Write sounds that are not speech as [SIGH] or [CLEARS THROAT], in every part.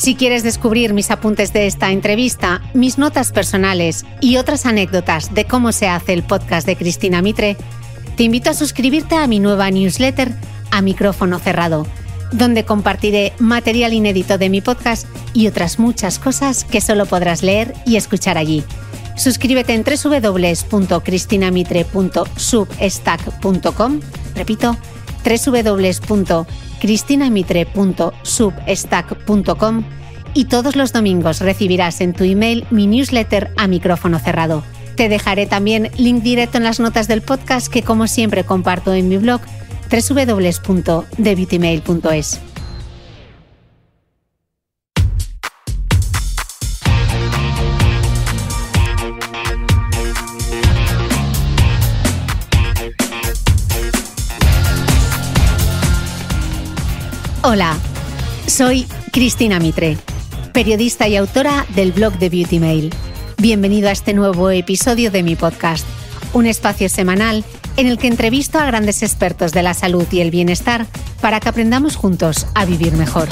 Si quieres descubrir mis apuntes de esta entrevista, mis notas personales y otras anécdotas de cómo se hace el podcast de Cristina Mitre, te invito a suscribirte a mi nueva newsletter a micrófono cerrado, donde compartiré material inédito de mi podcast y otras muchas cosas que solo podrás leer y escuchar allí. Suscríbete en www.cristinamitre.substack.com, repito, www.cristinamitre.substack.com cristinamitre.substack.com y todos los domingos recibirás en tu email mi newsletter a micrófono cerrado. Te dejaré también link directo en las notas del podcast que como siempre comparto en mi blog www.debitmail.es. Hola, soy Cristina Mitre, periodista y autora del blog de Beauty Mail. Bienvenido a este nuevo episodio de mi podcast, un espacio semanal en el que entrevisto a grandes expertos de la salud y el bienestar para que aprendamos juntos a vivir mejor.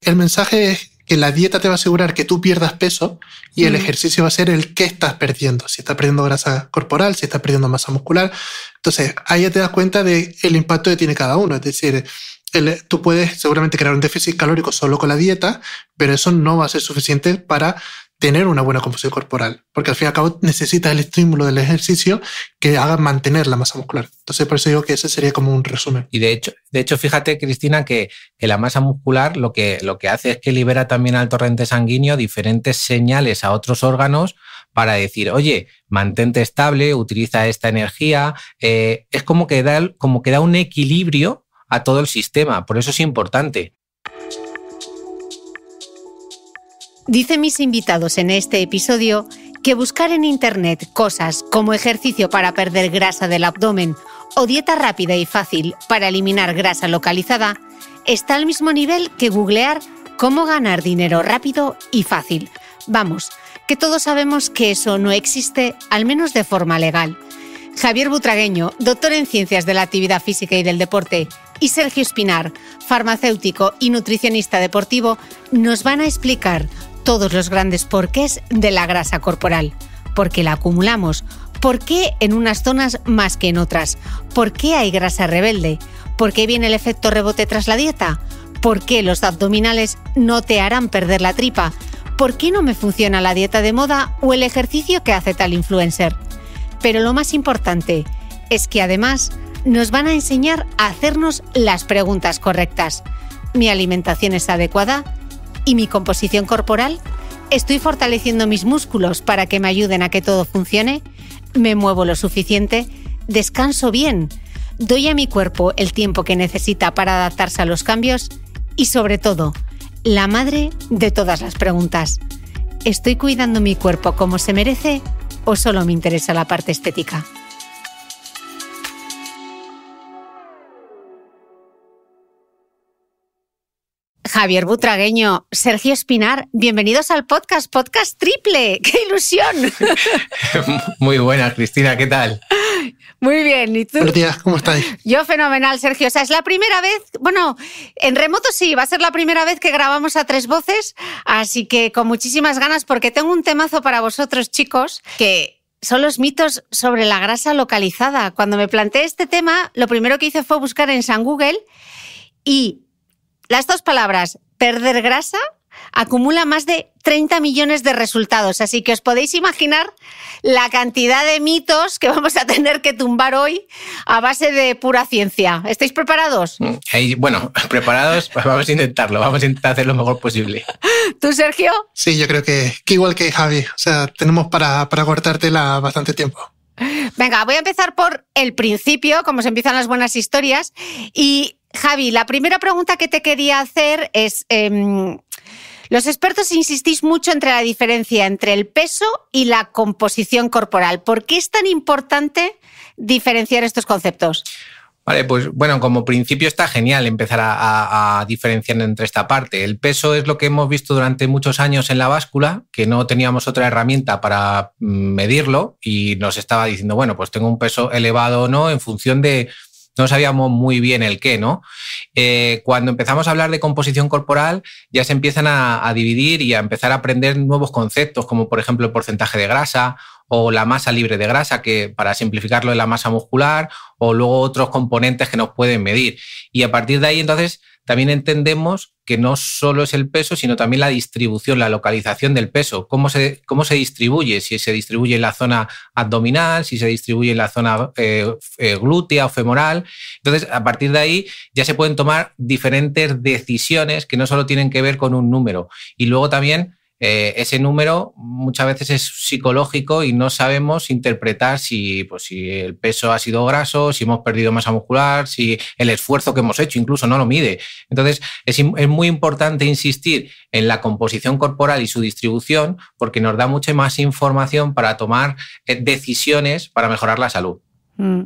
El mensaje la dieta te va a asegurar que tú pierdas peso y el mm. ejercicio va a ser el que estás perdiendo. Si estás perdiendo grasa corporal, si estás perdiendo masa muscular. Entonces, ahí ya te das cuenta del el impacto que tiene cada uno. Es decir, tú puedes seguramente crear un déficit calórico solo con la dieta, pero eso no va a ser suficiente para tener una buena composición corporal, porque al fin y al cabo necesita el estímulo del ejercicio que haga mantener la masa muscular. Entonces, por eso digo que ese sería como un resumen. Y de hecho, de hecho fíjate, Cristina, que, la masa muscular lo que, lo que hace es que libera también al torrente sanguíneo diferentes señales a otros órganos para decir, oye, mantente estable, utiliza esta energía. Eh, es como que, da, como que da un equilibrio a todo el sistema, por eso es importante. Dicen mis invitados en este episodio que buscar en Internet cosas como ejercicio para perder grasa del abdomen o dieta rápida y fácil para eliminar grasa localizada está al mismo nivel que googlear cómo ganar dinero rápido y fácil. Vamos, que todos sabemos que eso no existe, al menos de forma legal. Javier Butragueño, doctor en Ciencias de la Actividad Física y del Deporte, y Sergio Espinar, farmacéutico y nutricionista deportivo, nos van a explicar todos los grandes porqués de la grasa corporal. ¿Por qué la acumulamos? ¿Por qué en unas zonas más que en otras? ¿Por qué hay grasa rebelde? ¿Por qué viene el efecto rebote tras la dieta? ¿Por qué los abdominales no te harán perder la tripa? ¿Por qué no me funciona la dieta de moda o el ejercicio que hace tal influencer? Pero lo más importante es que además nos van a enseñar a hacernos las preguntas correctas. ¿Mi alimentación es adecuada? y mi composición corporal? ¿Estoy fortaleciendo mis músculos para que me ayuden a que todo funcione? ¿Me muevo lo suficiente? ¿Descanso bien? ¿Doy a mi cuerpo el tiempo que necesita para adaptarse a los cambios? Y sobre todo, la madre de todas las preguntas. ¿Estoy cuidando mi cuerpo como se merece o solo me interesa la parte estética? Javier Butragueño, Sergio Espinar, bienvenidos al podcast, podcast triple. [LAUGHS] ¡Qué ilusión! [LAUGHS] Muy buena, Cristina, ¿qué tal? Muy bien, ¿y tú? Buenos ¿cómo estáis? Yo fenomenal, Sergio. O sea, es la primera vez, bueno, en remoto sí, va a ser la primera vez que grabamos a tres voces, así que con muchísimas ganas porque tengo un temazo para vosotros, chicos, que son los mitos sobre la grasa localizada. Cuando me planteé este tema, lo primero que hice fue buscar en San Google y las dos palabras, perder grasa, acumula más de 30 millones de resultados, así que os podéis imaginar la cantidad de mitos que [LAUGHS] vamos a tener que tumbar hoy a base de pura ciencia. ¿Estáis preparados? Mm, bueno, [LAUGHS] preparados, [LAUGHS] vamos a intentarlo, vamos a intentar hacer lo mejor posible. ¿Tú, Sergio? Sí, yo creo que, que igual que Javi, o sea, tenemos para, para cortártela bastante tiempo. Venga, voy a empezar por el principio, como se empiezan las buenas historias, y Javi, la primera pregunta que te quería hacer es, em, los expertos insistís mucho entre la diferencia entre el peso y la composición corporal. ¿Por qué es tan importante diferenciar estos conceptos? Vale, pues bueno, como principio está genial empezar a, diferenciar entre esta parte. El peso es lo que hemos visto durante muchos años en la báscula, que no teníamos otra herramienta para mm, medirlo y nos estaba diciendo, bueno, pues tengo un peso elevado o no en función de no sabíamos muy bien el qué, ¿no? Eh, cuando empezamos a hablar de composición corporal, ya se empiezan a, a, dividir y a empezar a aprender nuevos conceptos, como por ejemplo el porcentaje de grasa o la masa libre de grasa, que para simplificarlo es la masa muscular, o luego otros componentes que nos pueden medir. Y a partir de ahí, entonces, también entendemos que no solo es el peso, sino también la distribución, la localización del peso, cómo se, cómo se distribuye, si se distribuye en la zona abdominal, si se distribuye en la zona eh, eh, glútea o femoral. Entonces, a partir de ahí ya se pueden tomar diferentes decisiones que no solo tienen que ver con un número. Y luego también eh, ese número muchas veces es psicológico y no sabemos interpretar pues, si, el peso ha sido graso, si hemos perdido masa muscular, si el esfuerzo que hemos hecho incluso no lo mide. Entonces, es, muy importante insistir en la composición corporal y su distribución porque nos da mucha más información para tomar eh, decisiones para mejorar la salud. Mm.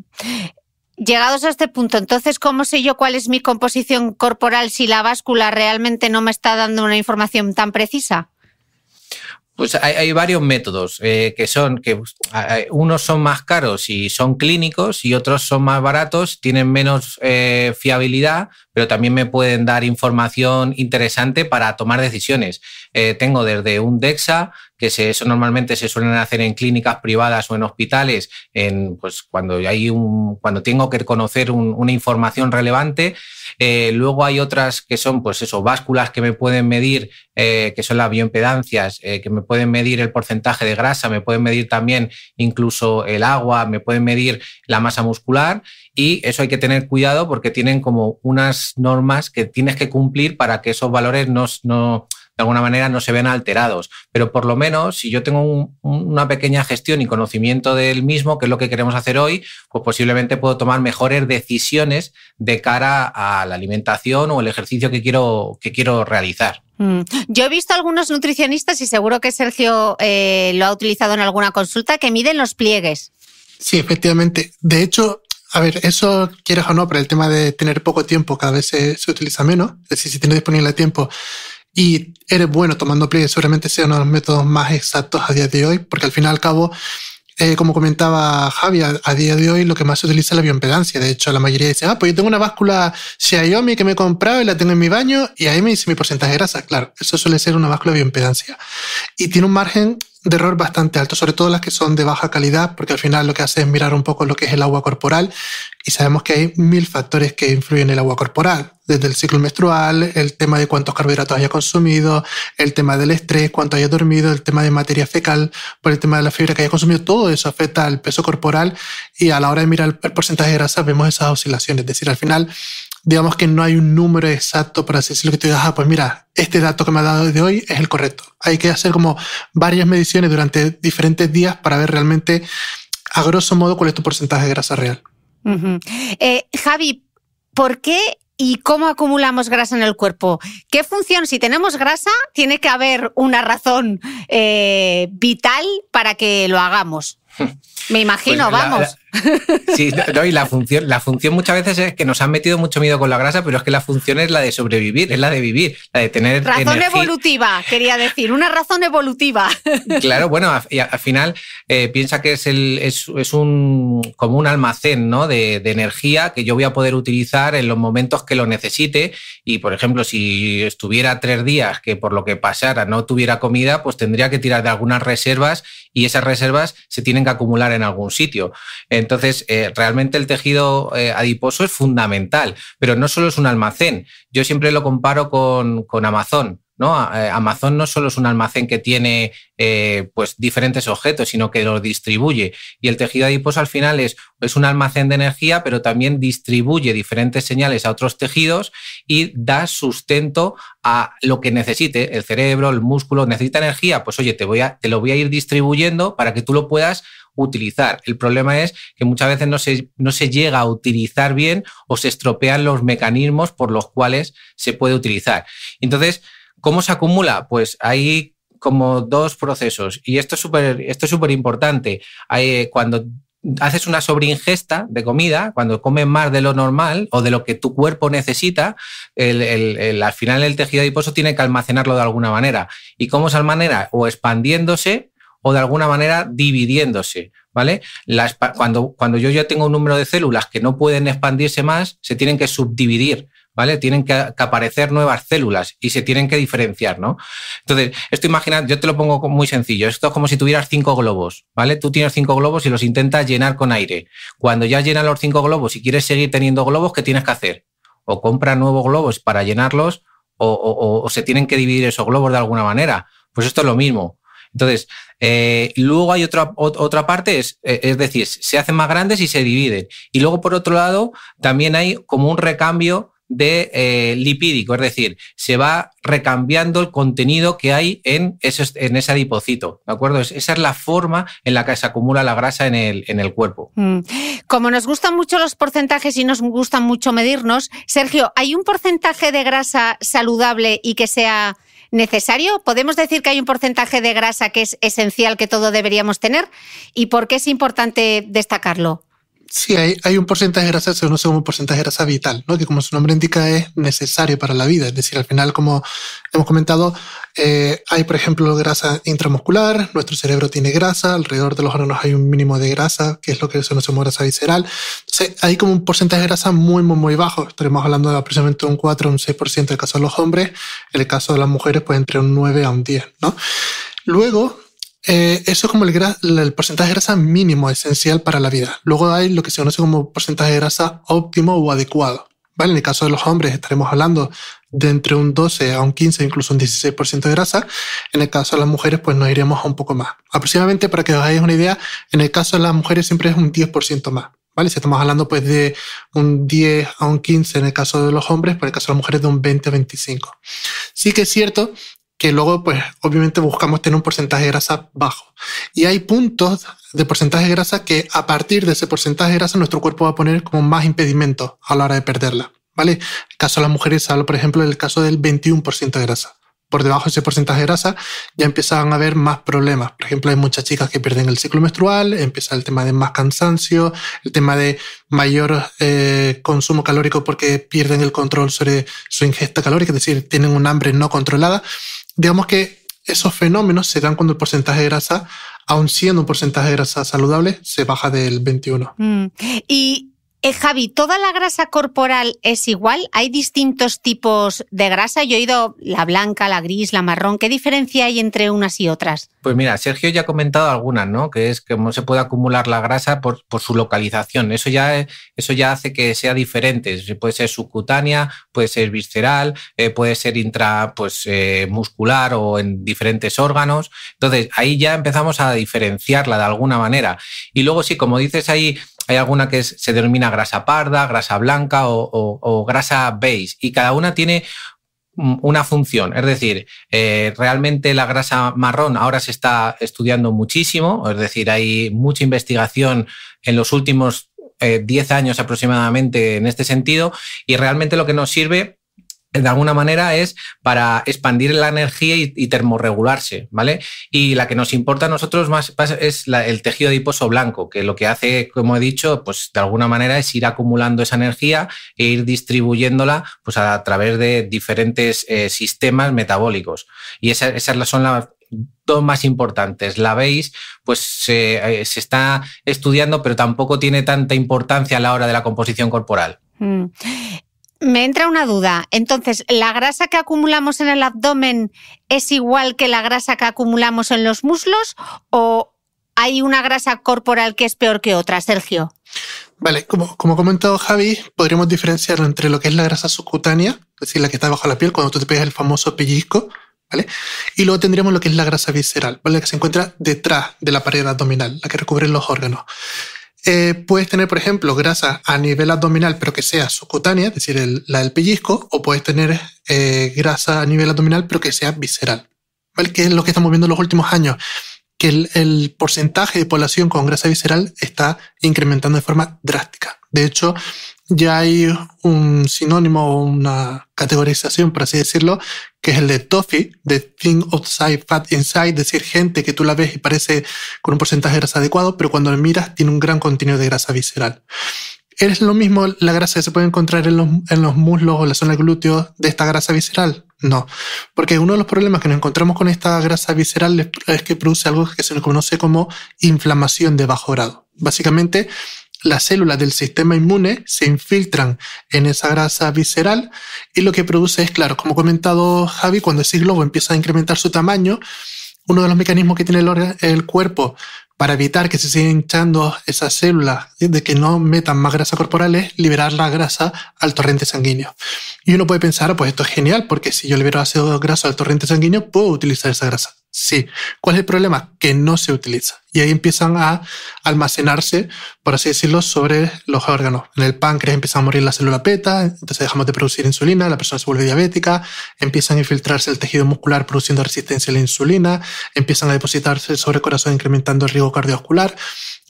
Llegados a este punto, entonces, ¿cómo sé yo cuál es mi composición corporal si la báscula realmente no me está dando una información tan precisa? Pues hay, varios métodos eh, que son que pues, unos son más caros y son clínicos y otros son más baratos, tienen menos eh, fiabilidad, pero también me pueden dar información interesante para tomar decisiones. Eh, tengo desde un DEXA, que eso normalmente se suelen hacer en clínicas privadas o en hospitales, pues, cuando, hay un, cuando tengo que conocer una información relevante. Eh, luego hay otras que son, pues eso, básculas que me pueden medir, eh, que son las bioimpedancias, eh, que me pueden medir el porcentaje de grasa, me pueden medir también incluso el agua, me pueden medir la masa muscular y eso hay que tener cuidado porque tienen como unas normas que tienes que cumplir para que esos valores no, no de alguna manera no se ven alterados. Pero por lo menos, si yo tengo una pequeña gestión y conocimiento del mismo, que es lo que queremos hacer hoy, pues posiblemente puedo tomar mejores decisiones de cara a la alimentación o el ejercicio que quiero, que quiero realizar. Mm. Yo he visto algunos nutricionistas y seguro que Sergio eh, lo ha utilizado en alguna consulta que miden los pliegues. Sí, efectivamente. De hecho, a ver, eso quieres o no, pero el tema de tener poco tiempo cada vez se, se utiliza menos. Es decir, si tienes disponible tiempo y eres bueno tomando pliegues, seguramente sea uno de los métodos más exactos a día de hoy, porque al fin y al cabo, eh, como comentaba Javi, a, día de hoy lo que más se utiliza es la bioimpedancia. De hecho, la mayoría dice, ah, pues yo tengo una báscula Xiaomi que me he comprado y la tengo en mi baño y ahí me dice mi porcentaje de grasa. Claro, eso suele ser una báscula de bioimpedancia. Y tiene un margen de error bastante alto, sobre todo las que son de baja calidad, porque al final lo que hace es mirar un poco lo que es el agua corporal y sabemos que hay mil factores que influyen en el agua corporal, desde el ciclo menstrual, el tema de cuántos carbohidratos haya consumido, el tema del estrés, cuánto haya dormido, el tema de materia fecal, por el tema de la fibra que haya consumido, todo eso afecta al peso corporal y a la hora de mirar el porcentaje de grasa vemos esas oscilaciones, es decir, al final digamos que no hay un número exacto para lo que te digas, ah, pues mira, este dato que me ha dado de hoy es el correcto. Hay que hacer como varias mediciones durante diferentes días para ver realmente, a grosso modo, cuál es tu porcentaje de grasa real. Eh, Javi, ¿por qué y cómo acumulamos grasa en el cuerpo? ¿Qué función, si tenemos grasa, tiene que haber una razón eh, vital para que lo hagamos? [LAUGHS] Me imagino, pues vamos. sí, no, y la función, la función muchas veces es que nos han metido mucho miedo con la grasa, pero es que la función es la de sobrevivir, es la de vivir, la de tener. Razón evolutiva, quería decir, una razón evolutiva. [LAUGHS] Claro, bueno, al final eh, piensa que es, el, es, un, como un almacén de, de energía que yo voy a poder utilizar en los momentos que lo necesite. Y por ejemplo, si estuviera tres días que por lo que pasara no tuviera comida, pues tendría que tirar de algunas reservas y esas reservas se tienen que acumular en en algún sitio. Entonces, eh, realmente el tejido eh, adiposo es fundamental, pero no solo es un almacén. Yo siempre lo comparo con, con Amazon. ¿no? Eh, Amazon no solo es un almacén que tiene pues diferentes objetos, sino que los distribuye. Y el tejido adiposo al final es, es, un almacén de energía, pero también distribuye diferentes señales a otros tejidos y da sustento a lo que necesite, el cerebro, el músculo, necesita energía, pues oye, te, voy te lo voy a ir distribuyendo para que tú lo puedas utilizar. El problema es que muchas veces no se, no se llega a utilizar bien o se estropean los mecanismos por los cuales se puede utilizar. Entonces, ¿cómo se acumula? Pues hay como dos procesos y esto es súper es importante. Eh, cuando haces una sobreingesta de comida, cuando comes más de lo normal o de lo que tu cuerpo necesita, al final el tejido adiposo tiene que almacenarlo de alguna manera. ¿Y cómo se manera O expandiéndose o de alguna manera dividiéndose, ¿vale? cuando, cuando yo ya tengo un número de células que no pueden expandirse más, se tienen que subdividir. ¿Vale? Tienen que, aparecer nuevas células y se tienen que diferenciar, ¿no? Entonces, esto imagina, yo te lo pongo muy sencillo. Esto es como si tuvieras cinco globos, ¿vale? Tú tienes cinco globos y los intentas llenar con aire. Cuando ya llenas los cinco globos y quieres seguir teniendo globos, ¿qué tienes que hacer? O compra nuevos globos para llenarlos o se tienen que dividir esos globos de alguna manera. Pues esto es lo mismo. Entonces, eh, luego hay otra, otra parte, e, es, decir, se hacen más grandes y se dividen. Y luego, por otro lado, también hay como un recambio de eh, lipídico, es decir, se va recambiando el contenido que hay en, en ese adipocito, ¿de acuerdo? Es, esa es la forma en la que se acumula la grasa en el, en el cuerpo. Mm. Como nos gustan mucho los porcentajes y nos gusta mucho medirnos, Sergio, ¿hay un porcentaje de grasa saludable y que sea necesario? ¿Podemos decir que hay un porcentaje de grasa que es esencial que todo deberíamos tener? ¿Y por qué es importante destacarlo? Sí, hay, un porcentaje de grasa que se conoce como un porcentaje de grasa vital, ¿no? que como su nombre indica es necesario para la vida. Es decir, al final, como hemos comentado, eh, hay, por ejemplo, grasa intramuscular, nuestro cerebro tiene grasa, alrededor de los órganos hay un mínimo de grasa, que es lo que se conoce como grasa visceral. Entonces, hay como un porcentaje de grasa muy, muy, muy bajo. Estaremos hablando de aproximadamente un 4 o un 6% en el caso de los hombres. En el caso de las mujeres, pues entre un 9 a un 10. ¿no? Luego, eh, eso es como el, porcentaje de grasa mínimo esencial para la vida. Luego hay lo que se conoce como porcentaje de grasa óptimo o adecuado. ¿vale? En el caso de los hombres estaremos hablando de entre un 12 a un 15, incluso un 16% de grasa. En el caso de las mujeres, pues nos iremos a un poco más. Aproximadamente, para que os hagáis una idea, en el caso de las mujeres siempre es un 10% más. ¿Vale? Si estamos hablando pues de un 10 a un 15 en el caso de los hombres, para pues el caso de las mujeres de un 20 a 25. Sí que es cierto que luego, pues obviamente buscamos tener un porcentaje de grasa bajo. Y hay puntos de porcentaje de grasa que a partir de ese porcentaje de grasa nuestro cuerpo va a poner como más impedimento a la hora de perderla. ¿Vale? el caso de las mujeres, hablo por ejemplo el caso del 21% de grasa. Por debajo de ese porcentaje de grasa ya empiezan a haber más problemas. Por ejemplo, hay muchas chicas que pierden el ciclo menstrual, empieza el tema de más cansancio, el tema de mayor eh, consumo calórico porque pierden el control sobre su ingesta calórica, es decir, tienen un hambre no controlada digamos que esos fenómenos se dan cuando el porcentaje de grasa, aun siendo un porcentaje de grasa saludable, se baja del 21. Mm. Y eh, Javi, ¿toda la grasa corporal es igual? ¿Hay distintos tipos de grasa? Yo he oído la blanca, la gris, la marrón. ¿Qué diferencia hay entre unas y otras? Pues mira, Sergio ya ha comentado algunas, ¿no? Que es no se puede acumular la grasa por, su localización. Eso ya, eso ya hace que sea diferente. Puede ser subcutánea, puede ser visceral, eh, puede ser intra pues, eh, muscular o en diferentes órganos. Entonces, ahí ya empezamos a diferenciarla de alguna manera. Y luego sí, como dices ahí hay alguna que se denomina grasa parda, grasa blanca o, grasa beige, y cada una tiene una función, es decir, eh, realmente la grasa marrón ahora se está estudiando muchísimo, es decir, hay mucha investigación en los últimos 10 eh, años aproximadamente en este sentido, y realmente lo que nos sirve de alguna manera es para expandir la energía y, termorregularse, ¿vale? Y la que nos importa a nosotros más, es el tejido adiposo blanco, que lo que hace, como he dicho, pues de alguna manera es ir acumulando esa energía e ir distribuyéndola pues, a, través de diferentes eh, sistemas metabólicos. Y esas son las dos más importantes. La veis, pues eh, se está estudiando, pero tampoco tiene tanta importancia a la hora de la composición corporal. Mm. Me entra una duda. Entonces, ¿la grasa que acumulamos en el abdomen es igual que la grasa que acumulamos en los muslos o hay una grasa corporal que es peor que otra, Sergio? Vale, como, como ha comentado Javi, podríamos diferenciar entre lo que es la grasa subcutánea, es decir, la que está bajo la piel cuando tú te pegas el famoso pellizco, ¿vale? Y luego tendríamos lo que es la grasa visceral, ¿vale? La que se encuentra detrás de la pared abdominal, la que recubre los órganos. Eh, puedes tener, por ejemplo, grasa a nivel abdominal, pero que sea subcutánea, es decir, la del pellizco, o puedes tener eh, grasa a nivel abdominal, pero que sea visceral, ¿vale? que es lo que estamos viendo en los últimos años, que el porcentaje de población con grasa visceral está incrementando de forma drástica. De hecho, ya hay un sinónimo o una categorización, por así decirlo, que es el de toffee, de thing Outside, Fat Inside, es decir, gente que tú la ves y parece con un porcentaje de grasa adecuado, pero cuando la miras tiene un gran contenido de grasa visceral. ¿Es lo mismo la grasa que se puede encontrar en los, muslos o la zona glúteo de esta grasa visceral? No, porque uno de los problemas que nos encontramos con esta grasa visceral es que produce algo que se conoce como inflamación de bajo grado. Básicamente, las células del sistema inmune se infiltran en esa grasa visceral y lo que produce es, claro, como ha comentado Javi, cuando ese globo empieza a incrementar su tamaño, uno de los mecanismos que tiene el, cuerpo para evitar que se sigan hinchando esas células, de que no metan más grasa corporal, es liberar la grasa al torrente sanguíneo. Y uno puede pensar, ah, pues esto es genial, porque si yo libero ácido graso al torrente sanguíneo, puedo utilizar esa grasa. Sí. ¿Cuál es el problema? Que no se utiliza. Y ahí empiezan a almacenarse, por así decirlo, sobre los órganos. En el páncreas empieza a morir la célula beta, entonces dejamos de producir insulina, la persona se vuelve diabética, empiezan a infiltrarse el tejido muscular produciendo resistencia a la insulina, empiezan a depositarse sobre el corazón incrementando el riesgo cardiovascular.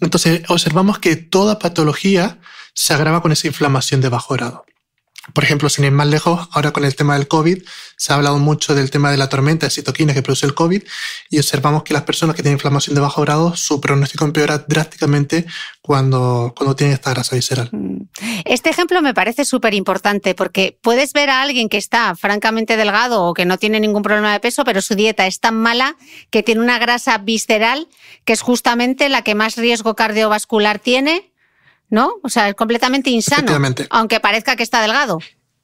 Entonces observamos que toda patología se agrava con esa inflamación de bajo grado. Por ejemplo, sin ir más lejos, ahora con el tema del COVID, se ha hablado mucho del tema de la tormenta de citoquina que produce el COVID y observamos que las personas que tienen inflamación de bajo grado, su pronóstico empeora drásticamente cuando, cuando tienen esta grasa visceral. Mm. Este ejemplo me parece súper importante porque puedes ver a alguien que está francamente delgado o que no tiene ningún problema de peso, pero su dieta es tan mala que tiene una grasa visceral que es justamente la que más riesgo cardiovascular tiene ¿no? O sea, es completamente insano, aunque parezca que está delgado.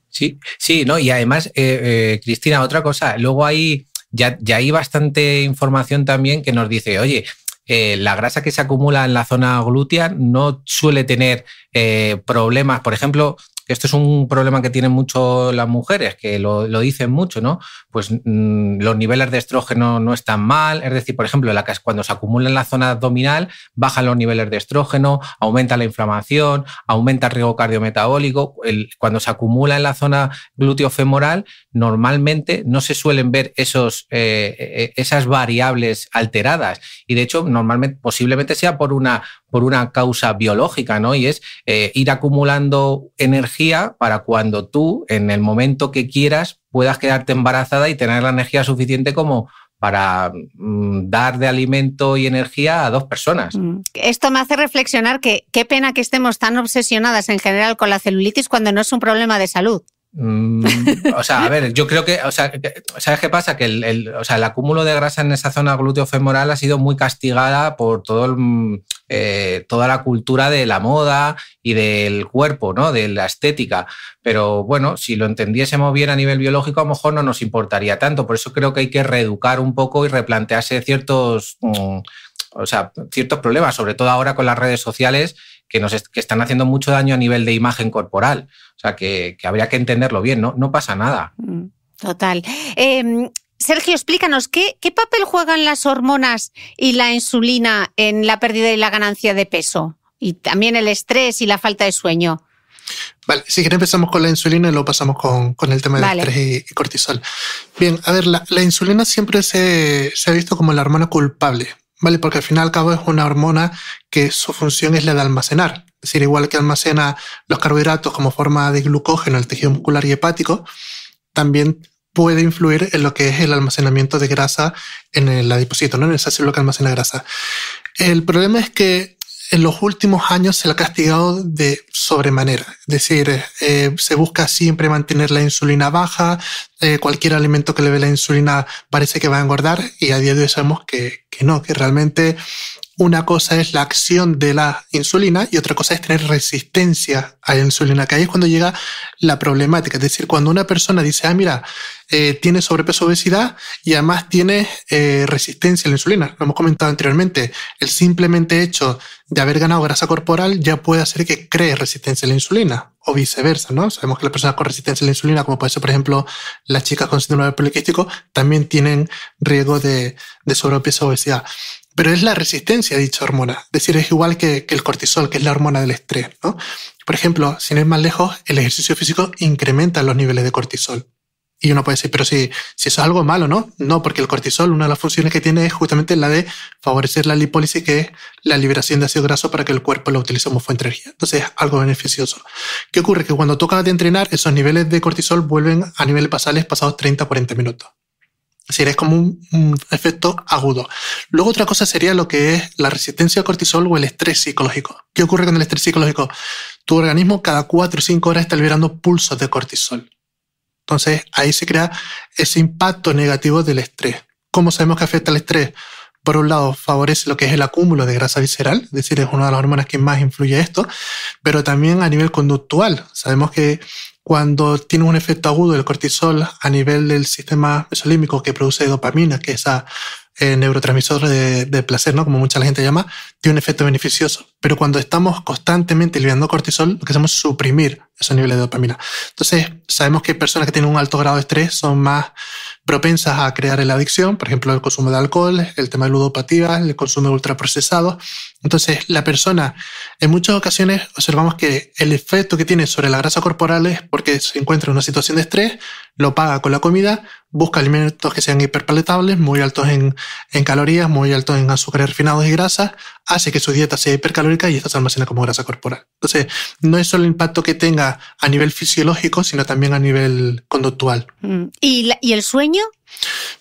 Sí, sí, ¿no? Y además, eh, eh, Cristina, otra cosa, luego hay, ya, ya, hay bastante información también que nos dice, oye, eh, la grasa que se acumula en la zona glútea no suele tener eh, problemas, por ejemplo, esto es un problema que tienen mucho las mujeres, que lo, dicen mucho, ¿no? Pues mm, los niveles de estrógeno no están mal, es decir, por ejemplo, la, cuando se acumula en la zona abdominal, bajan los niveles de estrógeno, aumenta la inflamación, aumenta el riesgo cardiometabólico, cuando se acumula en la zona glúteo-femoral, normalmente no se suelen ver esos, eh, eh, esas variables alteradas y de hecho, normalmente, posiblemente sea por una por una causa biológica, ¿no? Y es eh, ir acumulando energía para cuando tú, en el momento que quieras, puedas quedarte embarazada y tener la energía suficiente como para mm, dar de alimento y energía a dos personas. Mm. Esto me hace reflexionar que qué pena que estemos tan obsesionadas en general con la celulitis cuando no es un problema de salud. Mm, o sea, a ver, yo creo que, o sea, ¿sabes qué pasa? Que el, acúmulo de grasa en esa zona glúteo-femoral ha sido muy castigada por todo mm, eh, toda la cultura de la moda y del cuerpo, ¿no? De la estética. Pero bueno, si lo entendiésemos bien a nivel biológico, a lo mejor no nos importaría tanto. Por eso creo que hay que reeducar un poco y replantearse ciertos. Mm, o sea, ciertos problemas, sobre todo ahora con las redes sociales que, están haciendo mucho daño a nivel de imagen corporal. O sea, que, habría que entenderlo bien, ¿no? No pasa nada. Mm, total. Em, Sergio, explícanos, ¿qué, papel juegan las hormonas y la insulina en la pérdida y la ganancia de peso? Y también el estrés y la falta de sueño. Vale, si quieres empezamos con la insulina y luego pasamos con, el tema del estrés y, cortisol. Bien, a ver, la, insulina siempre se, se, ha visto como la hormona culpable ¿vale? Porque al final y al cabo es una hormona que su función es la de almacenar. Es decir, igual que almacena los carbohidratos como forma de glucógeno en el tejido muscular y hepático, también puede influir en lo que es el almacenamiento de grasa en el adipocito. ¿no? en el lo que almacena grasa. El problema es que en los últimos años se la ha castigado de sobremanera. Es decir, eh, se busca siempre mantener la insulina baja, eh, cualquier alimento que le ve la insulina parece que va a engordar y a día de hoy sabemos que no, que realmente una cosa es la acción de la insulina y otra cosa es tener resistencia a la insulina, que ahí es cuando llega la problemática. Es decir, cuando una persona dice, ah, mira, eh, tiene sobrepeso, obesidad y además tiene eh, resistencia a la insulina. Lo hemos comentado anteriormente. El simplemente hecho de haber ganado grasa corporal ya puede hacer que cree resistencia a la insulina o viceversa, ¿no? Sabemos que las personas con resistencia a la insulina, como puede ser, por ejemplo, las chicas con síndrome poliquístico, también tienen riesgo de, de sobrepeso, obesidad pero es la resistencia a dicha hormona. Es decir, es igual que, el cortisol, que es la hormona del estrés. ¿no? Por ejemplo, si no es más lejos, el ejercicio físico incrementa los niveles de cortisol. Y uno puede decir, pero si, si eso es algo malo, ¿no? No, porque el cortisol, una de las funciones que tiene es justamente la de favorecer la lipólisis, que es la liberación de ácido graso para que el cuerpo lo utilice como fuente de energía. Entonces es algo beneficioso. ¿Qué ocurre? Que cuando toca de entrenar, esos niveles de cortisol vuelven a niveles basales pasados 30-40 minutos. Es decir, es como un, efecto agudo. Luego otra cosa sería lo que es la resistencia al cortisol o el estrés psicológico. ¿Qué ocurre con el estrés psicológico? Tu organismo cada 4 o 5 horas está liberando pulsos de cortisol. Entonces ahí se crea ese impacto negativo del estrés. ¿Cómo sabemos que afecta el estrés? por un lado, favorece lo que es el acúmulo de grasa visceral, es decir, es una de las hormonas que más influye esto, pero también a nivel conductual. Sabemos que cuando tiene un efecto agudo el cortisol a nivel del sistema mesolímico que produce dopamina, que es el eh, neurotransmisor de, placer, ¿no? como mucha la gente llama, tiene un efecto beneficioso. Pero cuando estamos constantemente liberando cortisol, lo que hacemos es suprimir esos niveles de dopamina. Entonces, sabemos que personas que tienen un alto grado de estrés son más propensas a crear la adicción, por ejemplo, el consumo de alcohol, el tema de ludopatía el consumo de ultraprocesados, entonces, la persona, en muchas ocasiones observamos que el efecto que tiene sobre la grasa corporal es porque se encuentra en una situación de estrés, lo paga con la comida, busca alimentos que sean hiperpalatables, muy altos en, calorías, muy altos en azúcares refinados y grasas, hace que su dieta sea hipercalórica y esto se almacena como grasa corporal. Entonces, no es solo el impacto que tenga a nivel fisiológico, sino también a nivel conductual. Mm, ¿Y, y el sueño?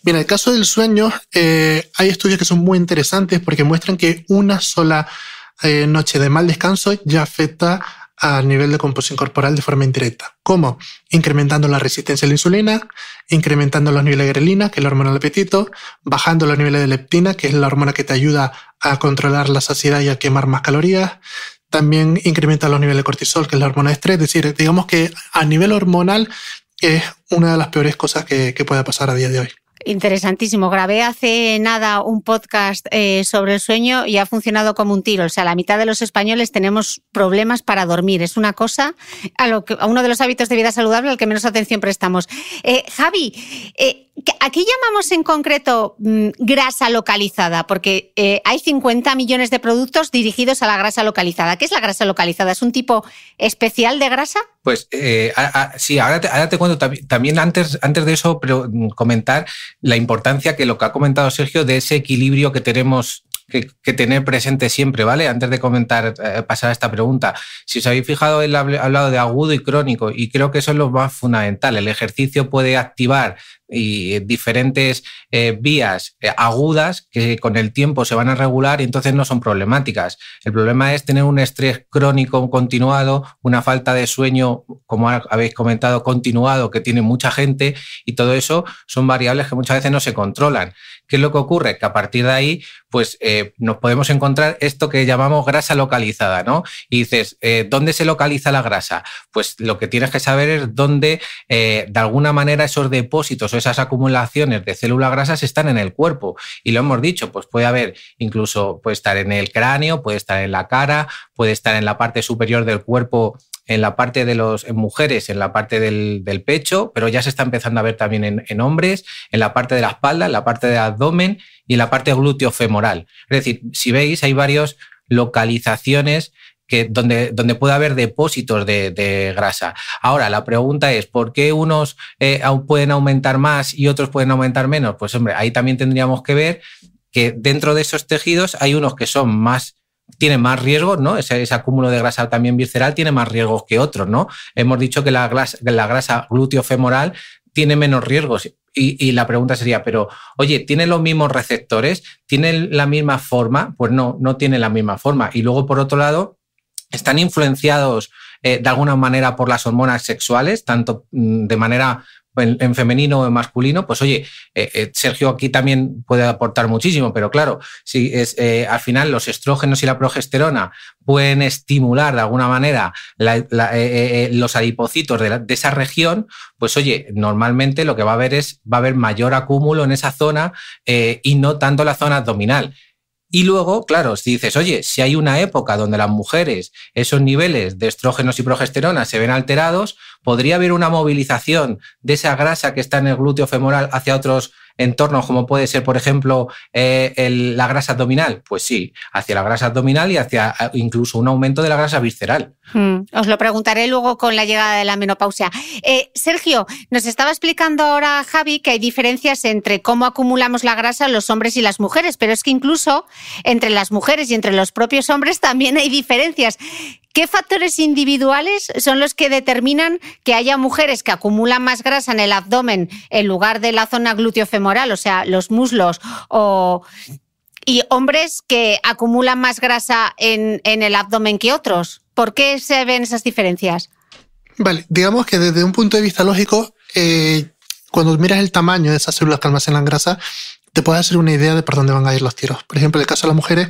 Bien, en el caso del sueño, eh, hay estudios que son muy interesantes porque muestran que una sola eh, noche de mal descanso ya afecta al nivel de composición corporal de forma indirecta. como Incrementando la resistencia a la insulina, incrementando los niveles de grelina, que es la hormona del apetito, bajando los niveles de leptina, que es la hormona que te ayuda a controlar la saciedad y a quemar más calorías. También incrementa los niveles de cortisol, que es la hormona de estrés. Es decir, digamos que a nivel hormonal es una de las peores cosas que, pueda pasar a día de hoy. Interesantísimo. Grabé hace nada un podcast eh, sobre el sueño y ha funcionado como un tiro. O sea, la mitad de los españoles tenemos problemas para dormir. Es una cosa a, lo que, a uno de los hábitos de vida saludable al que menos atención prestamos. Eh, Javi, eh, aquí llamamos en concreto mm, grasa localizada, porque eh, hay 50 millones de productos dirigidos a la grasa localizada. ¿Qué es la grasa localizada? ¿Es un tipo especial de grasa? Pues eh, sí, ahora te, cuento también antes, antes de eso mm, comentar la importancia que lo que ha comentado Sergio de ese equilibrio que tenemos que, tener presente siempre, ¿vale? Antes de comentar, eh, pasar a esta pregunta. Si os habéis fijado, él ha hablado de agudo y crónico, y creo que eso es lo más fundamental. El ejercicio puede activar eh, diferentes eh, vías agudas que con el tiempo se van a regular y entonces no son problemáticas. El problema es tener un estrés crónico continuado, una falta de sueño, como habéis comentado, continuado que tiene mucha gente y todo eso son variables que muchas veces no se controlan. ¿Qué es lo que ocurre? Que a partir de ahí, pues eh, nos podemos encontrar esto que llamamos grasa localizada, ¿no? Y dices, eh, ¿dónde se localiza la grasa? Pues lo que tienes que saber es dónde, eh, de alguna manera, esos depósitos o esas acumulaciones de células grasas están en el cuerpo. Y lo hemos dicho, pues puede haber, incluso puede estar en el cráneo, puede estar en la cara, puede estar en la parte superior del cuerpo en la parte de los mujeres, en la parte del, pecho, pero ya se está empezando a ver también en, hombres, en la parte de la espalda, en la parte del abdomen y en la parte glúteo femoral. Es decir, si veis, hay varias localizaciones donde, puede haber depósitos de, grasa. Ahora, la pregunta es, ¿por qué unos eh, pueden aumentar más y otros pueden aumentar menos? Pues hombre, ahí también tendríamos que ver que dentro de esos tejidos hay unos que son más tiene más riesgos, ¿no? Ese, ese, acúmulo de grasa también visceral tiene más riesgos que otros, ¿no? Hemos dicho que la grasa, la glúteo-femoral tiene menos riesgos. Y, la pregunta sería, pero oye, ¿tiene los mismos receptores? ¿Tiene la misma forma? Pues no, no tiene la misma forma. Y luego, por otro lado, están influenciados eh, de alguna manera por las hormonas sexuales, tanto mm, de manera en, femenino o en masculino, pues oye, eh, eh, Sergio aquí también puede aportar muchísimo, pero claro, si es, eh, al final los estrógenos y la progesterona pueden estimular de alguna manera los adipocitos de, esa región, pues oye, normalmente lo que va a haber es, va a haber mayor acúmulo en esa zona y no tanto la zona abdominal. Y luego, claro, si dices, oye, si hay una época donde las mujeres, esos niveles de estrógenos y progesterona se ven alterados, ¿Podría haber una movilización de esa grasa que está en el glúteo femoral hacia otros entornos, como puede ser, por ejemplo, eh, la grasa abdominal? Pues sí, hacia la grasa abdominal y hacia ah, incluso un aumento de la grasa visceral. Hmm, os lo preguntaré luego con la llegada de la menopausia. Eh, Sergio, nos estaba explicando ahora Javi que hay diferencias entre cómo acumulamos la grasa los hombres y las mujeres, pero es que incluso entre las mujeres y entre los propios hombres también hay diferencias. ¿Qué factores individuales son los que determinan que haya mujeres que acumulan más grasa en el abdomen en lugar de la zona glúteo-femoral, o sea, los muslos, y hombres que acumulan más grasa en, el abdomen que otros? ¿Por qué se ven esas diferencias? Vale, digamos que desde un punto de vista lógico, eh, cuando miras el tamaño de esas células que almacenan grasa, te puede hacer una idea de por dónde van a ir los tiros. Por ejemplo, en el caso de las mujeres,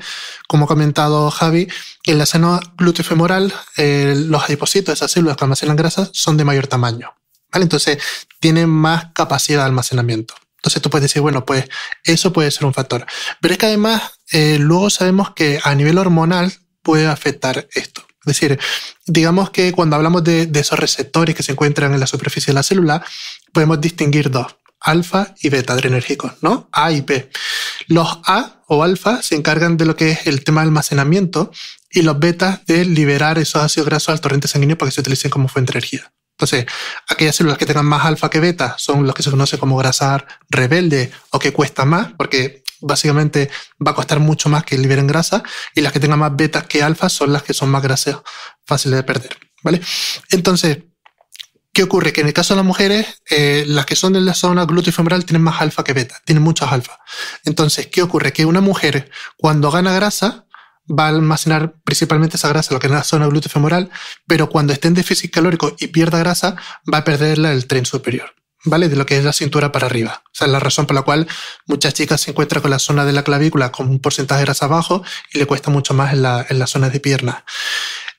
como ha comentado Javi, en la seno glúteo-femoral, eh, los adipocitos, esas células que almacenan grasas, son de mayor tamaño. ¿vale? Entonces, tienen más capacidad de almacenamiento. Entonces tú puedes decir, bueno, pues eso puede ser un factor. Pero es que además, eh, luego sabemos que a nivel hormonal puede afectar esto. Es decir, digamos que cuando hablamos de esos receptores que se encuentran en la superficie de la célula, podemos distinguir dos alfa y beta adrenérgicos, ¿no? A y B. Los A o alfa se encargan de lo que es el tema de almacenamiento y los betas de liberar esos ácidos grasos al torrente sanguíneo para que se utilicen como fuente de energía. Entonces, aquellas células que tengan más alfa que beta son los que se conoce como grasar rebelde o que cuesta más, porque básicamente va a costar mucho más que liberen grasa, y las que tengan más beta que alfa son las que son más grasas fáciles de perder. ¿Vale? Entonces, ¿Qué ocurre? Que en el caso de las mujeres, eh, las que son de la zona glúteo-femoral tienen más alfa que beta, tienen muchas alfa. Entonces, ¿qué ocurre? Que una mujer, cuando gana grasa, va a almacenar principalmente esa grasa, lo que es la zona glúteo-femoral, pero cuando esté en déficit calórico y pierda grasa, va a perderla el tren superior. ¿vale? De lo que es la cintura para arriba. O sea, es la razón por la cual muchas chicas se encuentran con la zona de la clavícula con un porcentaje de grasa abajo y le cuesta mucho más en, la, en las zonas de pierna.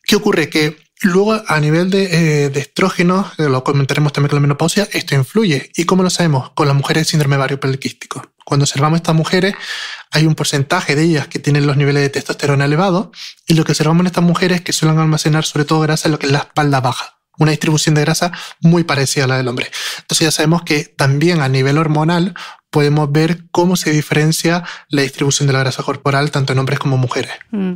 ¿Qué ocurre? Que Luego, a nivel de, eh, estrógeno, estrógenos, eh, lo comentaremos también con la menopausia, esto influye. ¿Y cómo lo sabemos? Con las mujeres de síndrome poliquístico. Cuando observamos a estas mujeres, hay un porcentaje de ellas que tienen los niveles de testosterona elevados y lo que observamos en estas mujeres es que suelen almacenar sobre todo grasa en lo que es la espalda baja una distribución de grasa muy parecida a la del hombre. Entonces ya sabemos que también a nivel hormonal podemos ver cómo se diferencia la distribución de la grasa corporal tanto en hombres como mujeres. Mm.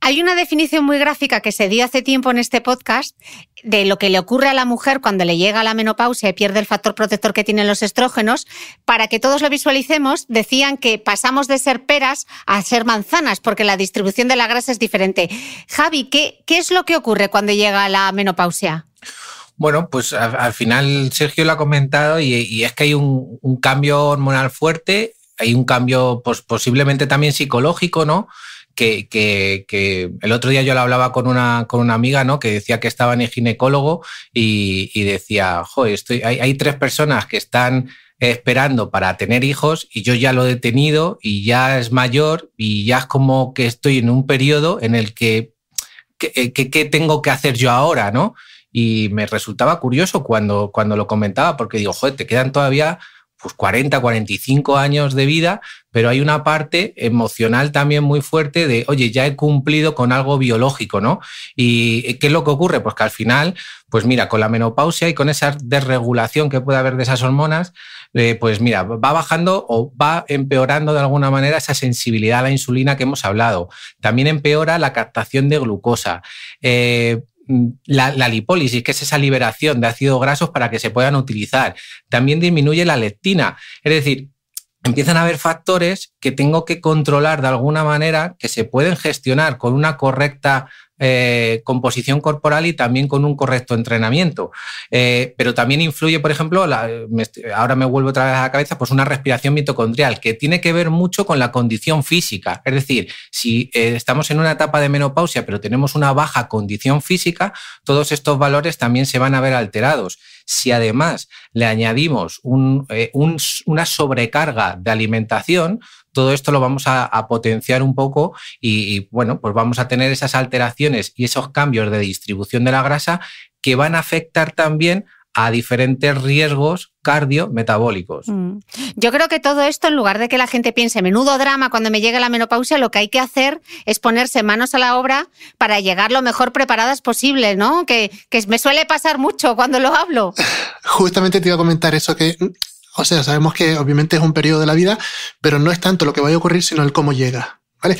Hay una definición muy gráfica que se dio hace tiempo en este podcast de lo que le ocurre a la mujer cuando le llega la menopausia y pierde el factor protector que tienen los estrógenos. Para que todos lo visualicemos, decían que pasamos de ser peras a ser manzanas porque la distribución de la grasa es diferente. Javi, ¿qué, qué es lo que ocurre cuando llega la menopausia? Bueno, pues al, final Sergio lo ha comentado y, es que hay un, cambio hormonal fuerte, hay un cambio posiblemente también psicológico, ¿no? Que, el otro día yo lo hablaba con una, con una amiga, ¿no? Que decía que estaba en el ginecólogo y, decía, joder, estoy, hay, tres personas que están esperando para tener hijos y yo ya lo he detenido y ya es mayor y ya es como que estoy en un periodo en el que, eh, ¿qué tengo que hacer yo ahora, ¿no? y me resultaba curioso cuando, cuando lo comentaba, porque digo, joder, te quedan todavía pues 40, 45 años de vida, pero hay una parte emocional también muy fuerte de, oye, ya he cumplido con algo biológico, ¿no? ¿Y eh, qué es lo que ocurre? Pues que al final, pues mira, con la menopausia y con esa desregulación que puede haber de esas hormonas, eh, pues mira, va bajando o va empeorando de alguna manera esa sensibilidad a la insulina que hemos hablado. También empeora la captación de glucosa. Eh, Mm, la, lipólisis, que es esa liberación de ácidos grasos para que se puedan utilizar. También disminuye la lectina Es decir, empiezan a haber factores que tengo que controlar de alguna manera, que se pueden gestionar con una correcta eh, composición corporal y también con un correcto entrenamiento. Eh, pero también influye, por ejemplo, ahora me vuelvo otra vez a la cabeza, pues una respiración mitocondrial, que tiene que ver mucho con la condición física. Es decir, si eh, estamos en una etapa de menopausia, pero tenemos una baja condición física, todos estos valores también se van a ver alterados. Si además le añadimos una sobrecarga de alimentación, todo esto lo vamos a, potenciar un poco y, bueno, pues vamos a tener esas alteraciones y esos cambios de distribución de la grasa que van a afectar también a diferentes riesgos cardiometabólicos. Mm. Yo creo que todo esto, en lugar de que la gente piense menudo drama cuando me llegue la menopausia, lo que hay que hacer es ponerse manos a la obra para llegar lo mejor preparadas posible, ¿no? Que, que me suele pasar mucho cuando lo hablo. [LAUGHS] Justamente te iba a comentar eso, que o sea, sabemos que obviamente es un periodo de la vida, pero no es tanto lo que va a ocurrir, sino el cómo llega. ¿Vale?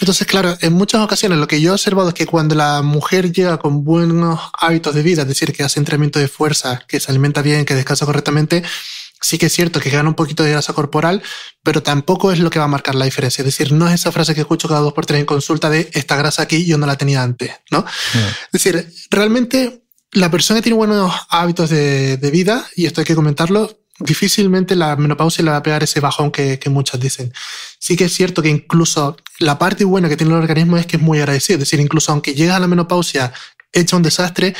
Entonces, claro, en muchas ocasiones lo que yo he observado es que cuando la mujer llega con buenos hábitos de vida, es decir, que hace entrenamiento de fuerza, que se alimenta bien, que descansa correctamente, sí que es cierto que gana un poquito de grasa corporal, pero tampoco es lo que va a marcar la diferencia. Es decir, no es esa frase que escucho cada dos por tres en consulta de esta grasa aquí yo no la tenía antes, ¿no? Mm. Es decir, realmente la persona que tiene buenos hábitos de vida, y esto hay que comentarlo, difícilmente la menopausia le va a pegar ese bajón que, muchas dicen. Sí que es cierto que incluso la parte buena que tiene el organismo es que es muy agradecido, es decir, incluso aunque llegas a la menopausia hecha un desastre,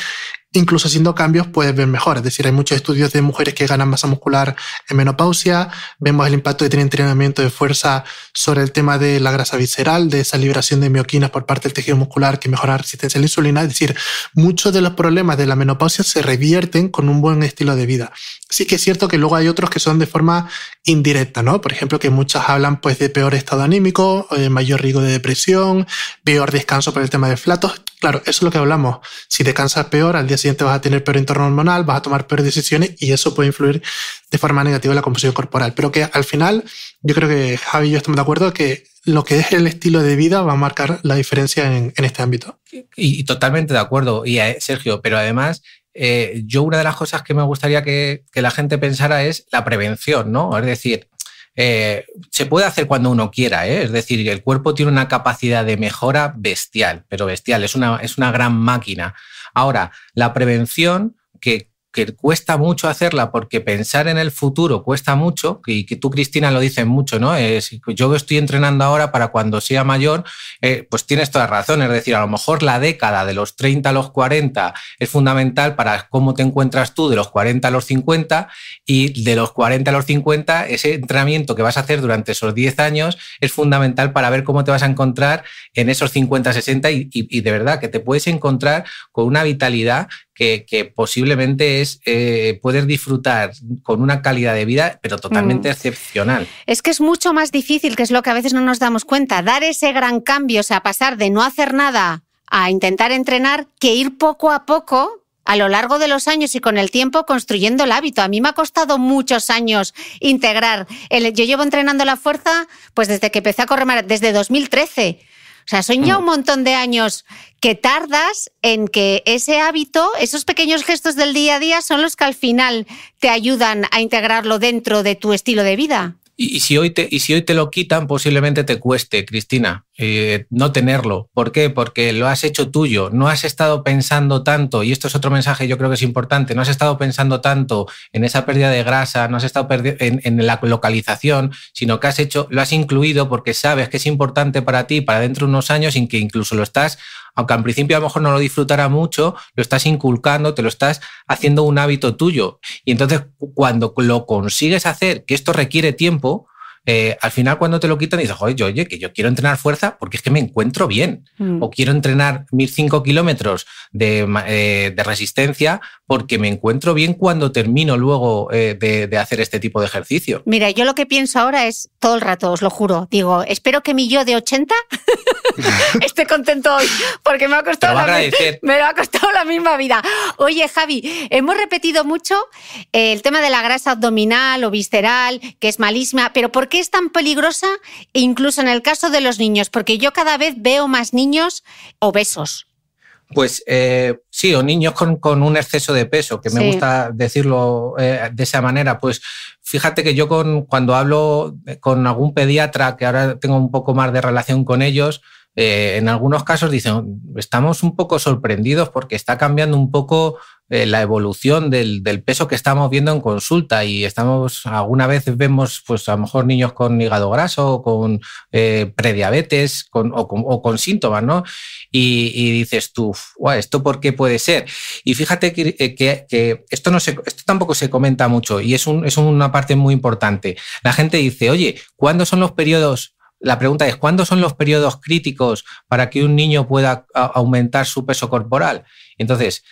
incluso haciendo cambios puedes ver mejor. Es decir, hay muchos estudios de mujeres que ganan masa muscular en menopausia, vemos el impacto que tiene entrenamiento de fuerza sobre el tema de la grasa visceral, de esa liberación de mioquinas por parte del tejido muscular que mejora la resistencia a la insulina. Es decir, muchos de los problemas de la menopausia se revierten con un buen estilo de vida. Sí que es cierto que luego hay otros que son de forma indirecta, ¿no? Por ejemplo, que muchas hablan pues de peor estado anímico, eh, mayor riesgo de depresión, peor descanso por el tema de flatos, Claro, eso es lo que hablamos. Si te cansas peor, al día siguiente vas a tener peor entorno hormonal, vas a tomar peores decisiones y eso puede influir de forma negativa en la composición corporal. Pero que al final, yo creo que Javi y yo estamos de acuerdo que lo que es el estilo de vida va a marcar la diferencia en, este ámbito. Y, totalmente de acuerdo, y eh, Sergio, pero además, eh, yo una de las cosas que me gustaría que, que la gente pensara es la prevención, ¿no? Es decir, eh, se puede hacer cuando uno quiera, ¿eh? es decir, el cuerpo tiene una capacidad de mejora bestial, pero bestial, es una, es una gran máquina. Ahora, la prevención, que que cuesta mucho hacerla porque pensar en el futuro cuesta mucho, y que tú, Cristina, lo dices mucho, ¿no? Es, eh, yo estoy entrenando ahora para cuando sea mayor, eh, pues tienes toda razón, es decir, a lo mejor la década de los 30 a los 40 es fundamental para cómo te encuentras tú de los 40 a los 50 y de los 40 a los 50 ese entrenamiento que vas a hacer durante esos 10 años es fundamental para ver cómo te vas a encontrar en esos 50, 60 y, de verdad que te puedes encontrar con una vitalidad que, que posiblemente eh, poder disfrutar con una calidad de vida, pero totalmente mm. excepcional. Es que es mucho más difícil, que es lo que a veces no nos damos cuenta, dar ese gran cambio, o sea, pasar de no hacer nada a intentar entrenar, que ir poco a poco a lo largo de los años y con el tiempo construyendo el hábito. A mí me ha costado muchos años integrar. yo llevo entrenando la fuerza pues desde que empecé a correr, desde 2013. O sea, son ya mm. un montón de años que tardas en que ese hábito, esos pequeños gestos del día a día son los que al final te ayudan a integrarlo dentro de tu estilo de vida. Y, si hoy te, y si hoy te lo quitan, posiblemente te cueste, Cristina, eh, no tenerlo. ¿Por qué? Porque lo has hecho tuyo, no has estado pensando tanto, y esto es otro mensaje yo creo que es importante, no has estado pensando tanto en esa pérdida de grasa, no has estado en, la localización, sino que has hecho, lo has incluido porque sabes que es importante para ti, para dentro de unos años, y que incluso lo estás aunque al principio a lo mejor no lo disfrutara mucho, lo estás inculcando, te lo estás haciendo un hábito tuyo. Y entonces cuando lo consigues hacer, que esto requiere tiempo, eh, al final cuando te lo quitan dices, joder, oye, que yo quiero entrenar fuerza porque es que me encuentro bien. Mm. O quiero entrenar 1.005 kilómetros eh, de, resistencia porque me encuentro bien cuando termino luego eh, de, hacer este tipo de ejercicio. Mira, yo lo que pienso ahora es todo el rato, os lo juro. Digo, espero que mi yo de 80 [LAUGHS] esté contento hoy porque me ha costado, la, me ha costado la misma vida. Oye, Javi, hemos repetido mucho el tema de la grasa abdominal o visceral, que es malísima, pero ¿por qué es tan peligrosa e incluso en el caso de los niños? Porque yo cada vez veo más niños obesos. Pues eh, sí, o niños con, un exceso de peso, que me gusta decirlo eh, de esa manera. Pues fíjate que yo con, cuando hablo eh, con algún pediatra, que ahora tengo un poco más de relación con ellos, eh, en algunos casos dicen, estamos un poco sorprendidos porque está cambiando un poco eh, la evolución del, peso que estamos viendo en consulta y estamos, alguna vez vemos, pues a lo mejor niños con hígado graso, con eh, prediabetes o, con, síntomas, ¿no? Y, dices tú, ¿esto por qué puede ser? Y fíjate que, esto, no se, esto tampoco se comenta mucho y es, es una parte muy importante. La gente dice, oye, ¿cuándo son los periodos la pregunta es, ¿cuándo son los periodos críticos para que un niño pueda aumentar su peso corporal? Entonces,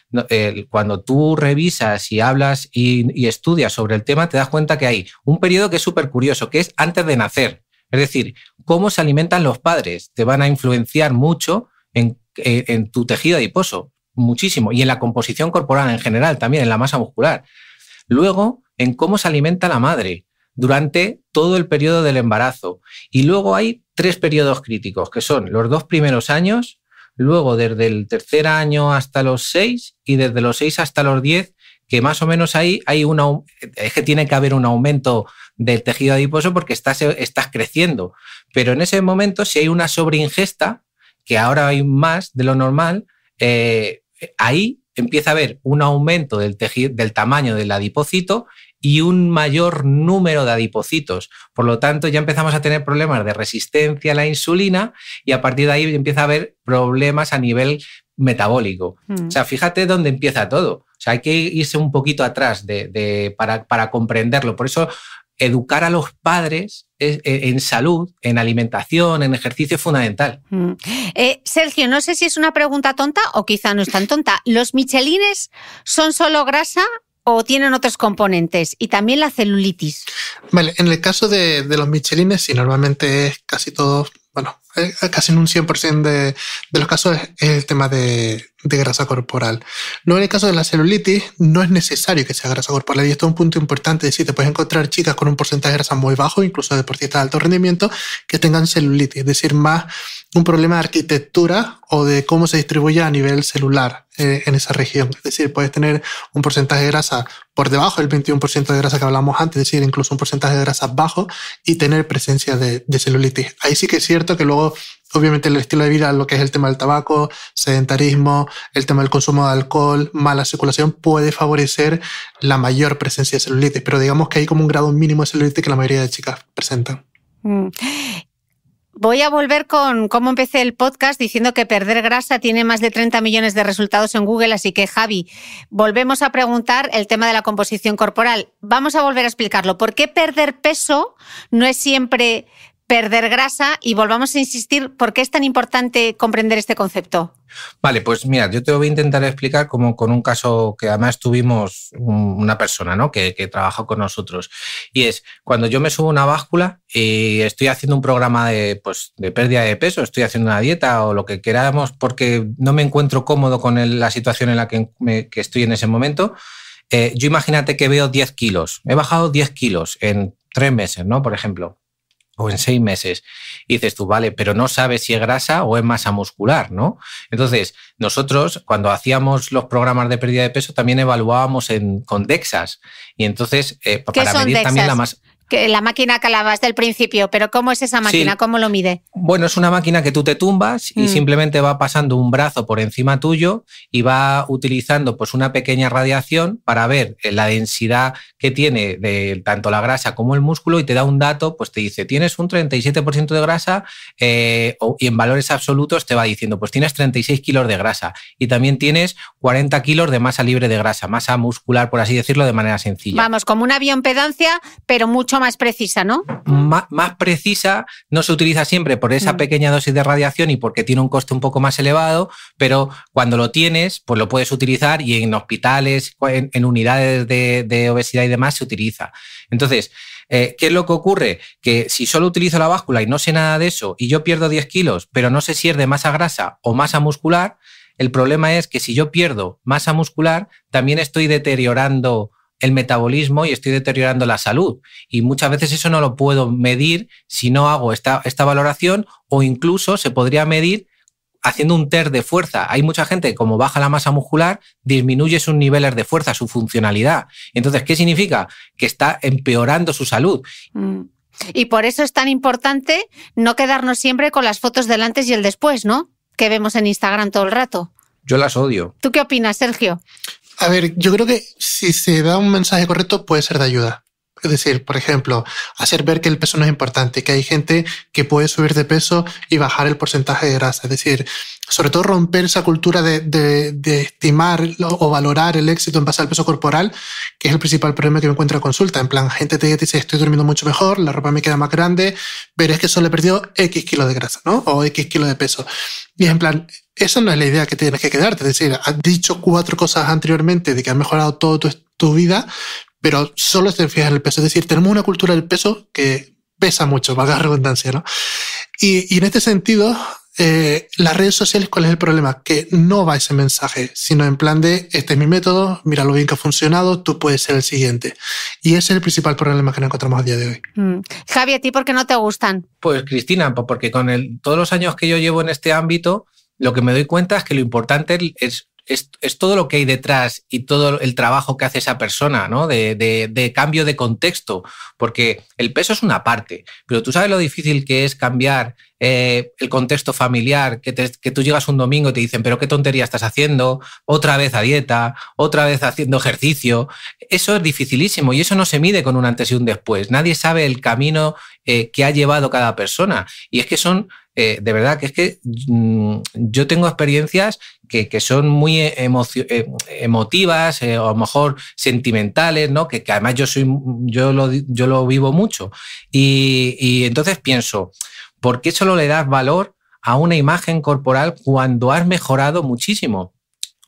cuando tú revisas y hablas y, estudias sobre el tema, te das cuenta que hay un periodo que es súper curioso, que es antes de nacer. Es decir, cómo se alimentan los padres te van a influenciar mucho en, eh, en tu tejido adiposo, muchísimo, y en la composición corporal en general, también en la masa muscular. Luego, en cómo se alimenta la madre durante todo el periodo del embarazo. Y luego hay tres periodos críticos, que son los dos primeros años, luego desde el tercer año hasta los seis y desde los seis hasta los diez, que más o menos ahí hay una, es que tiene que haber un aumento del tejido adiposo porque estás, estás creciendo. Pero en ese momento, si hay una sobreingesta, que ahora hay más de lo normal, eh, ahí empieza a haber un aumento del, del tamaño del adipocito y un mayor número de adipocitos. Por lo tanto, ya empezamos a tener problemas de resistencia a la insulina y a partir de ahí empieza a haber problemas a nivel metabólico. Mm. O sea, fíjate dónde empieza todo. O sea, hay que irse un poquito atrás de, para, comprenderlo. Por eso, educar a los padres e, en salud, en alimentación, en ejercicio es fundamental. Mm. Eh, Sergio, no sé si es una pregunta tonta o quizá no es tan tonta. ¿Los michelines son solo grasa tienen otros componentes? Y también la celulitis. Vale, en el caso de, los michelines, sí, normalmente es casi todo, bueno, eh, casi en un 100% de, de los casos es el tema de, de grasa corporal. No en el caso de la celulitis, no es necesario que sea grasa corporal. Y esto es un punto importante. Es decir, te puedes encontrar chicas con un porcentaje de grasa muy bajo, incluso de deportistas de alto rendimiento, que tengan celulitis. Es decir, más un problema de arquitectura o de cómo se distribuye a nivel celular eh, en esa región. Es decir, puedes tener un porcentaje de grasa por debajo del 21% de grasa que hablamos antes, es decir, incluso un porcentaje de grasa bajo y tener presencia de celulitis. Ahí sí que es cierto que luego obviamente el estilo de vida, lo que es el tema del tabaco, sedentarismo, el tema del consumo de alcohol, mala circulación, puede favorecer la mayor presencia de celulitis, pero digamos que hay como un grado mínimo de celulitis que la mayoría de chicas presentan. Mm. Voy a volver con cómo empecé el podcast diciendo que perder grasa tiene más de 30 millones de resultados en Google, así que Javi, volvemos a preguntar el tema de la composición corporal. Vamos a volver a explicarlo. ¿Por qué perder peso no es siempre perder grasa y volvamos a insistir por qué es tan importante comprender este concepto. Vale, pues mira, yo te voy a intentar explicar como con un caso que además tuvimos una persona ¿no? que, trabajó con nosotros. Y es cuando yo me subo a una báscula y eh, estoy haciendo un programa de, pues, de pérdida de peso, estoy haciendo una dieta o lo que queramos porque no me encuentro cómodo con la situación en la que, estoy en ese momento. Eh, yo imagínate que veo 10 kilos, he bajado 10 kilos en tres meses, ¿no? Por ejemplo o en seis meses. dices tú, vale, pero no sabes si es grasa o es masa muscular, ¿no? Entonces, nosotros cuando hacíamos los programas de pérdida de peso también evaluábamos en, con DEXAS. Y entonces, eh, para medir e también la masa la máquina que del principio, pero ¿cómo es esa máquina? ¿Cómo lo mide? Bueno, es una máquina que tú te tumbas y mm. simplemente va pasando un brazo por encima tuyo y va utilizando pues una pequeña radiación para ver eh, la densidad que tiene de tanto la grasa como el músculo y te da un dato, pues te dice, tienes un 37% de grasa eh, y en valores absolutos te va diciendo, pues tienes 36 kilos de grasa y también tienes 40 kilos de masa libre de grasa, masa muscular, por así decirlo, de manera sencilla. Vamos, como una bioimpedancia, pero mucho más precisa, ¿no? más precisa, no se utiliza siempre por esa mm. pequeña dosis de radiación y porque tiene un coste un poco más elevado, pero cuando lo tienes, pues lo puedes utilizar y en hospitales, en, unidades de, obesidad y demás se utiliza. Entonces, eh, ¿Qué es lo que ocurre? Que si solo utilizo la báscula y no sé nada de eso y yo pierdo 10 kilos, pero no sé si es de masa grasa o masa muscular, el problema es que si yo pierdo masa muscular, también estoy deteriorando el metabolismo y estoy deteriorando la salud. Y muchas veces eso no lo puedo medir si no hago esta, esta valoración o incluso se podría medir haciendo un test de fuerza. Hay mucha gente, como baja la masa muscular, disminuye sus niveles de fuerza, su funcionalidad. Entonces, ¿qué significa? Que está empeorando su salud. Mm. Y por eso es tan importante no quedarnos siempre con las fotos del antes y el después, ¿no? Que vemos en Instagram todo el rato. Yo las odio. ¿Tú qué opinas, Sergio? A ver, yo creo que si se da un mensaje correcto puede ser de ayuda. Es decir, por ejemplo, hacer ver que el peso no es importante, que hay gente que puede subir de peso y bajar el porcentaje de grasa. Es decir, sobre todo romper esa cultura de, estimar o valorar el éxito en base al peso corporal, que es el principal problema que me encuentro en consulta. En plan, gente te dice, estoy durmiendo mucho mejor, la ropa me queda más grande, pero es que solo he perdido X kilo de grasa, ¿no? O X kilo de peso. Y es en plan, esa no es la idea que tienes que quedarte. Es decir, has dicho cuatro cosas anteriormente de que has mejorado toda tu, vida, pero solo te fijas en el peso. Es decir, tenemos una cultura del peso que pesa mucho, valga la redundancia, ¿no? Y, en este sentido, eh, las redes sociales, ¿cuál es el problema? Que no va ese mensaje, sino en plan de, este es mi método, mira lo bien que ha funcionado, tú puedes ser el siguiente. Y ese es el principal problema que nos encontramos a día de hoy. Mm. Javi, ¿a ti por qué no te gustan? Pues Cristina, pues porque con el, todos los años que yo llevo en este ámbito, lo que me doy cuenta es que lo importante es es, todo lo que hay detrás y todo el trabajo que hace esa persona, ¿no? De, cambio de contexto, porque el peso es una parte, pero tú sabes lo difícil que es cambiar eh, el contexto familiar, que, tú llegas un domingo y te dicen, pero qué tontería estás haciendo, otra vez a dieta, otra vez haciendo ejercicio. Eso es dificilísimo y eso no se mide con un antes y un después. Nadie sabe el camino eh, que ha llevado cada persona. Y es que son eh, de verdad que es que mm, yo tengo experiencias que, son muy eh, eh, emotivas eh, o a lo mejor sentimentales, ¿no? Que, además yo, soy, yo, lo, vivo mucho. Y, y entonces pienso, ¿por qué solo le das valor a una imagen corporal cuando has mejorado muchísimo?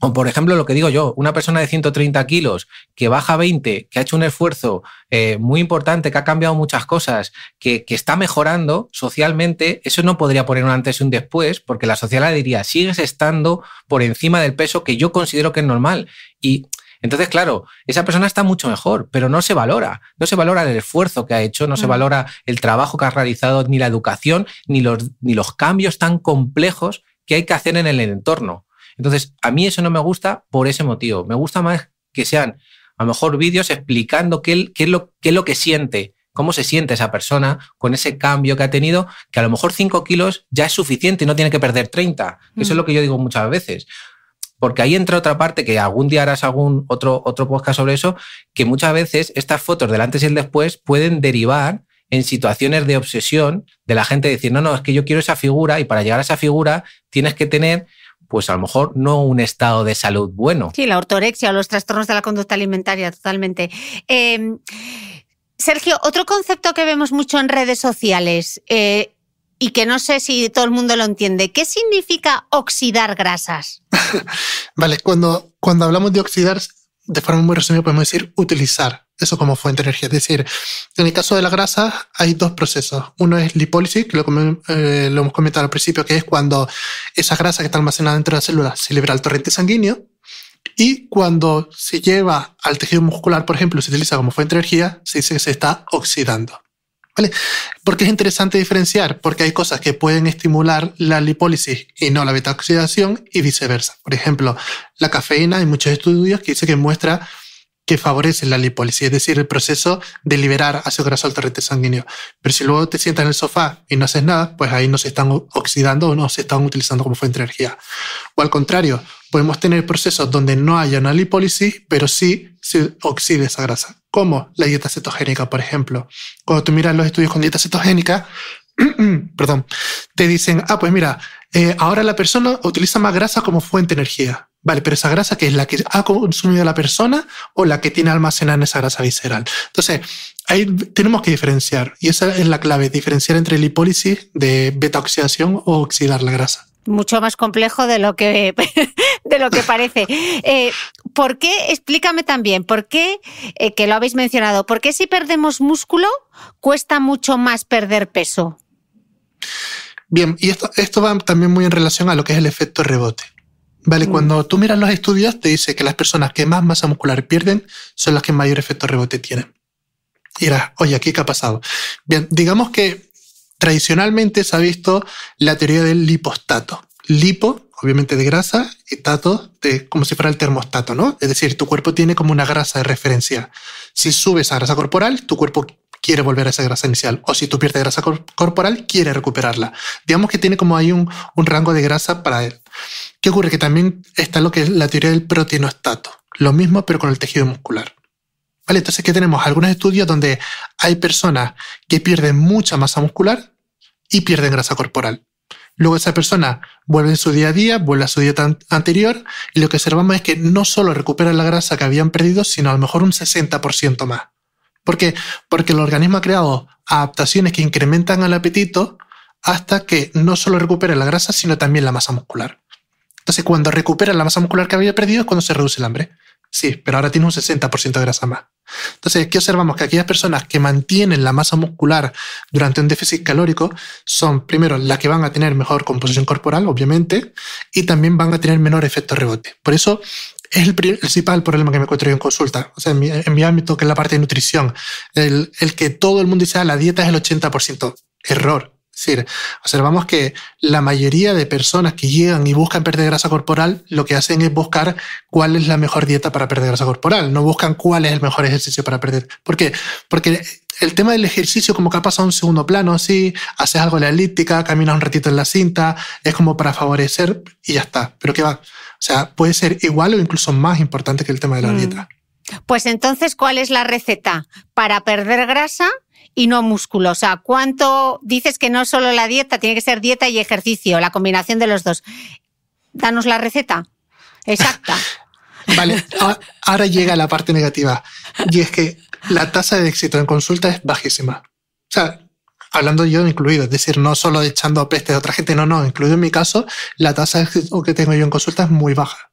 O, por ejemplo, lo que digo yo, una persona de 130 kilos que baja 20, que ha hecho un esfuerzo eh, muy importante, que ha cambiado muchas cosas, que, está mejorando socialmente, eso no podría poner un antes y un después, porque la sociedad diría, sigues estando por encima del peso que yo considero que es normal. Y entonces, claro, esa persona está mucho mejor, pero no se valora. No se valora el esfuerzo que ha hecho, no se mm. valora el trabajo que ha realizado, ni la educación, ni los cambios tan complejos que hay que hacer en el entorno. Entonces, a mí eso no me gusta por ese motivo. Me gusta más que sean a lo mejor vídeos explicando qué, es lo, lo que siente, cómo se siente esa persona con ese cambio que ha tenido, que a lo mejor 5 kilos ya es suficiente y no tiene que perder 30. Eso es mm. lo que yo digo muchas veces. Porque ahí entra otra parte que algún día harás algún otro, otro podcast sobre eso, que muchas veces estas fotos del antes y el después pueden derivar en situaciones de obsesión de la gente decir, no, no, es que yo quiero esa figura y para llegar a esa figura tienes que tener pues a lo mejor no un estado de salud bueno. Sí, la ortorexia o los trastornos de la conducta alimentaria, totalmente. Em, Sergio, otro concepto que vemos mucho en redes sociales eh, y que no sé si todo el mundo lo entiende, ¿qué significa oxidar grasas? [LAUGHS] vale, cuando, cuando hablamos de oxidar, de forma muy resumida podemos decir utilizar eso como fuente de energía. Es decir, en el caso de la grasa hay dos procesos. Uno es lipólisis, que lo, eh, hemos comentado al principio, que es cuando esa grasa que está almacenada dentro de la célula se libera al torrente sanguíneo. Y cuando se lleva al tejido muscular, por ejemplo, se utiliza como fuente de energía, se dice que se está oxidando. ¿Vale? qué es interesante diferenciar, porque hay cosas que pueden estimular la lipólisis y no la beta oxidación y viceversa. Por ejemplo, la cafeína, hay muchos estudios que dicen que muestra que favorece la lipólisis, es decir, el proceso de liberar ácido graso al torrente sanguíneo. Pero si luego te sientas en el sofá y no haces nada, pues ahí no se están oxidando o no se están utilizando como fuente de energía. O al contrario, podemos tener procesos donde no haya una lipólisis, pero sí se oxide esa grasa, como la dieta cetogénica, por ejemplo. Cuando tú miras los estudios con dieta cetogénica, [CLEARS THROAT] perdón, te dicen, ah, pues mira, eh, ahora la persona utiliza más grasa como fuente de energía. Vale, pero esa grasa que es la que ha consumido la persona o la que tiene almacenada en esa grasa visceral. Entonces, ahí tenemos que diferenciar y esa es la clave, diferenciar entre lipólisis de beta oxidación o oxidar la grasa. Mucho más complejo de lo que, [LAUGHS] de lo que parece. Eh, ¿Por qué? Explícame también, ¿por qué, eh, que lo habéis mencionado, por qué si perdemos músculo cuesta mucho más perder peso? Bien, y esto, esto va también muy en relación a lo que es el efecto rebote. Vale, mm. cuando tú miras los estudios, te dice que las personas que más masa muscular pierden son las que mayor efecto rebote tienen. Y dirás, oye, qué ha pasado. Bien, digamos que tradicionalmente se ha visto la teoría del lipostato. Lipo, obviamente de grasa, y tato, de, como si fuera el termostato, ¿no? Es decir, tu cuerpo tiene como una grasa de referencia. Si subes a grasa corporal, tu cuerpo quiere volver a esa grasa inicial. O si tú pierdes grasa corporal, quiere recuperarla. Digamos que tiene como ahí un, rango de grasa para él. ¿Qué ocurre? Que también está lo que es la teoría del proteinostato. Lo mismo, pero con el tejido muscular. Vale, entonces, ¿qué tenemos? Algunos estudios donde hay personas que pierden mucha masa muscular y pierden grasa corporal. Luego esa persona vuelve en su día a día, vuelve a su dieta anterior y lo que observamos es que no solo recuperan la grasa que habían perdido, sino a lo mejor un 60% más. Porque, porque el organismo ha creado adaptaciones que incrementan el apetito hasta que no solo recupera la grasa, sino también la masa muscular. Entonces, cuando recupera la masa muscular que había perdido es cuando se reduce el hambre. Sí, pero ahora tiene un 60% de grasa más. Entonces, ¿qué observamos que aquellas personas que mantienen la masa muscular durante un déficit calórico son, primero, las que van a tener mejor composición corporal, obviamente, y también van a tener menor efecto rebote. Por eso, es el principal problema que me encuentro yo en consulta, o sea, en mi, ámbito, que es la parte de nutrición, el, el que todo el mundo dice, ah, la dieta es el 80%, error. Es decir, observamos que la mayoría de personas que llegan y buscan perder grasa corporal, lo que hacen es buscar cuál es la mejor dieta para perder grasa corporal, no buscan cuál es el mejor ejercicio para perder. ¿Por qué? Porque el tema del ejercicio como que ha pasado a un segundo plano, sí, haces algo en la elíptica, caminas un ratito en la cinta, es como para favorecer y ya está. Pero qué va, o sea, puede ser igual o incluso más importante que el tema de la mm. dieta. Pues entonces, ¿cuál es la receta para perder grasa y no músculo? O sea, ¿cuánto dices que no solo la dieta, tiene que ser dieta y ejercicio, la combinación de los dos? Danos la receta exacta. [LAUGHS] Vale, ahora llega la parte negativa. Y es que la tasa de éxito en consulta es bajísima. O sea, hablando yo incluido, es decir, no solo echando peste a otra gente, no, no, incluido en mi caso, la tasa de éxito que tengo yo en consulta es muy baja.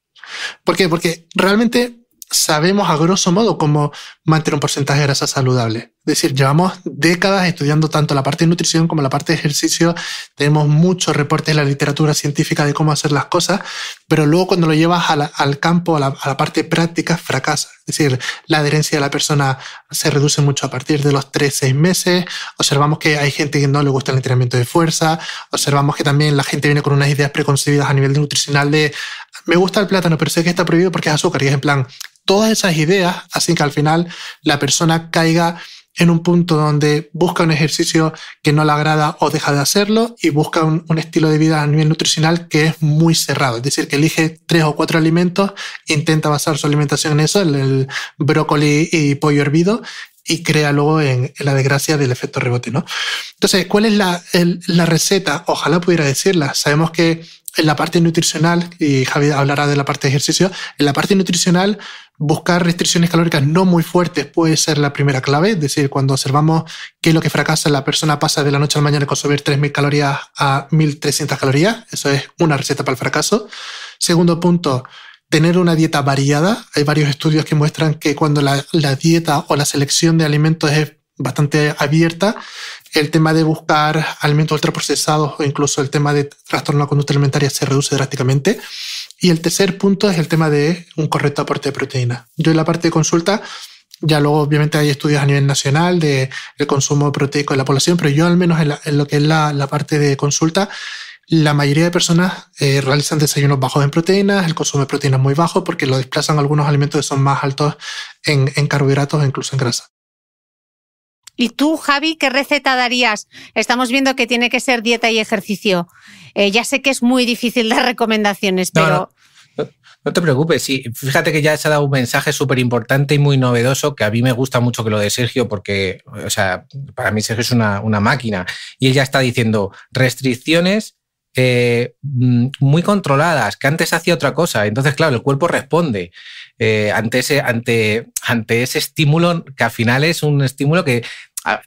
¿Por qué? Porque realmente sabemos a grosso modo cómo mantener un porcentaje de grasa saludable. Es decir, llevamos décadas estudiando tanto la parte de nutrición como la parte de ejercicio. Tenemos muchos reportes en la literatura científica de cómo hacer las cosas, pero luego cuando lo llevas al campo, a la, a la parte práctica, fracasa. Es decir, la adherencia de la persona se reduce mucho a partir de los 3-6 meses. Observamos que hay gente que no le gusta el entrenamiento de fuerza. Observamos que también la gente viene con unas ideas preconcebidas a nivel nutricional de me gusta el plátano, pero sé que está prohibido porque es azúcar. Y es en plan, todas esas ideas hacen que al final la persona caiga en un punto donde busca un ejercicio que no le agrada o deja de hacerlo y busca un, estilo de vida a nivel nutricional que es muy cerrado. Es decir, que elige tres o cuatro alimentos, intenta basar su alimentación en eso, el, el brócoli y pollo hervido, y crea luego en, la desgracia del efecto rebote, ¿no? Entonces, ¿cuál es la, la receta? Ojalá pudiera decirla. Sabemos que en la parte nutricional, y Javier hablará de la parte de ejercicio, en la parte nutricional buscar restricciones calóricas no muy fuertes puede ser la primera clave, es decir, cuando observamos que es lo que fracasa, la persona pasa de la noche a mañana a consumir 3.000 calorías a 1.300 calorías, eso es una receta para el fracaso. Segundo punto, tener una dieta variada. Hay varios estudios que muestran que cuando la, la dieta o la selección de alimentos es bastante abierta, el tema de buscar alimentos ultraprocesados o incluso el tema de trastorno a la conducta alimentaria se reduce drásticamente. Y el tercer punto es el tema de un correcto aporte de proteína. Yo en la parte de consulta, ya luego obviamente hay estudios a nivel nacional de el consumo proteico de la población, pero yo al menos en, lo que es la, parte de consulta, la mayoría de personas eh, realizan desayunos bajos en proteínas, el consumo de proteínas muy bajo porque lo desplazan algunos alimentos que son más altos en, en carbohidratos e incluso en grasa. ¿Y tú, Javi, qué receta darías? Estamos viendo que tiene que ser dieta y ejercicio. Eh, ya sé que es muy difícil dar recomendaciones, pero... No, te preocupes, sí. Fíjate que ya se ha dado un mensaje súper importante y muy novedoso que a mí me gusta mucho que lo de Sergio porque, o sea, para mí Sergio es una, máquina. Y él ya está diciendo restricciones eh, mm, muy controladas, que antes hacía otra cosa. Entonces, claro, el cuerpo responde eh, ante, ese, ante, ante ese estímulo que al final es un estímulo que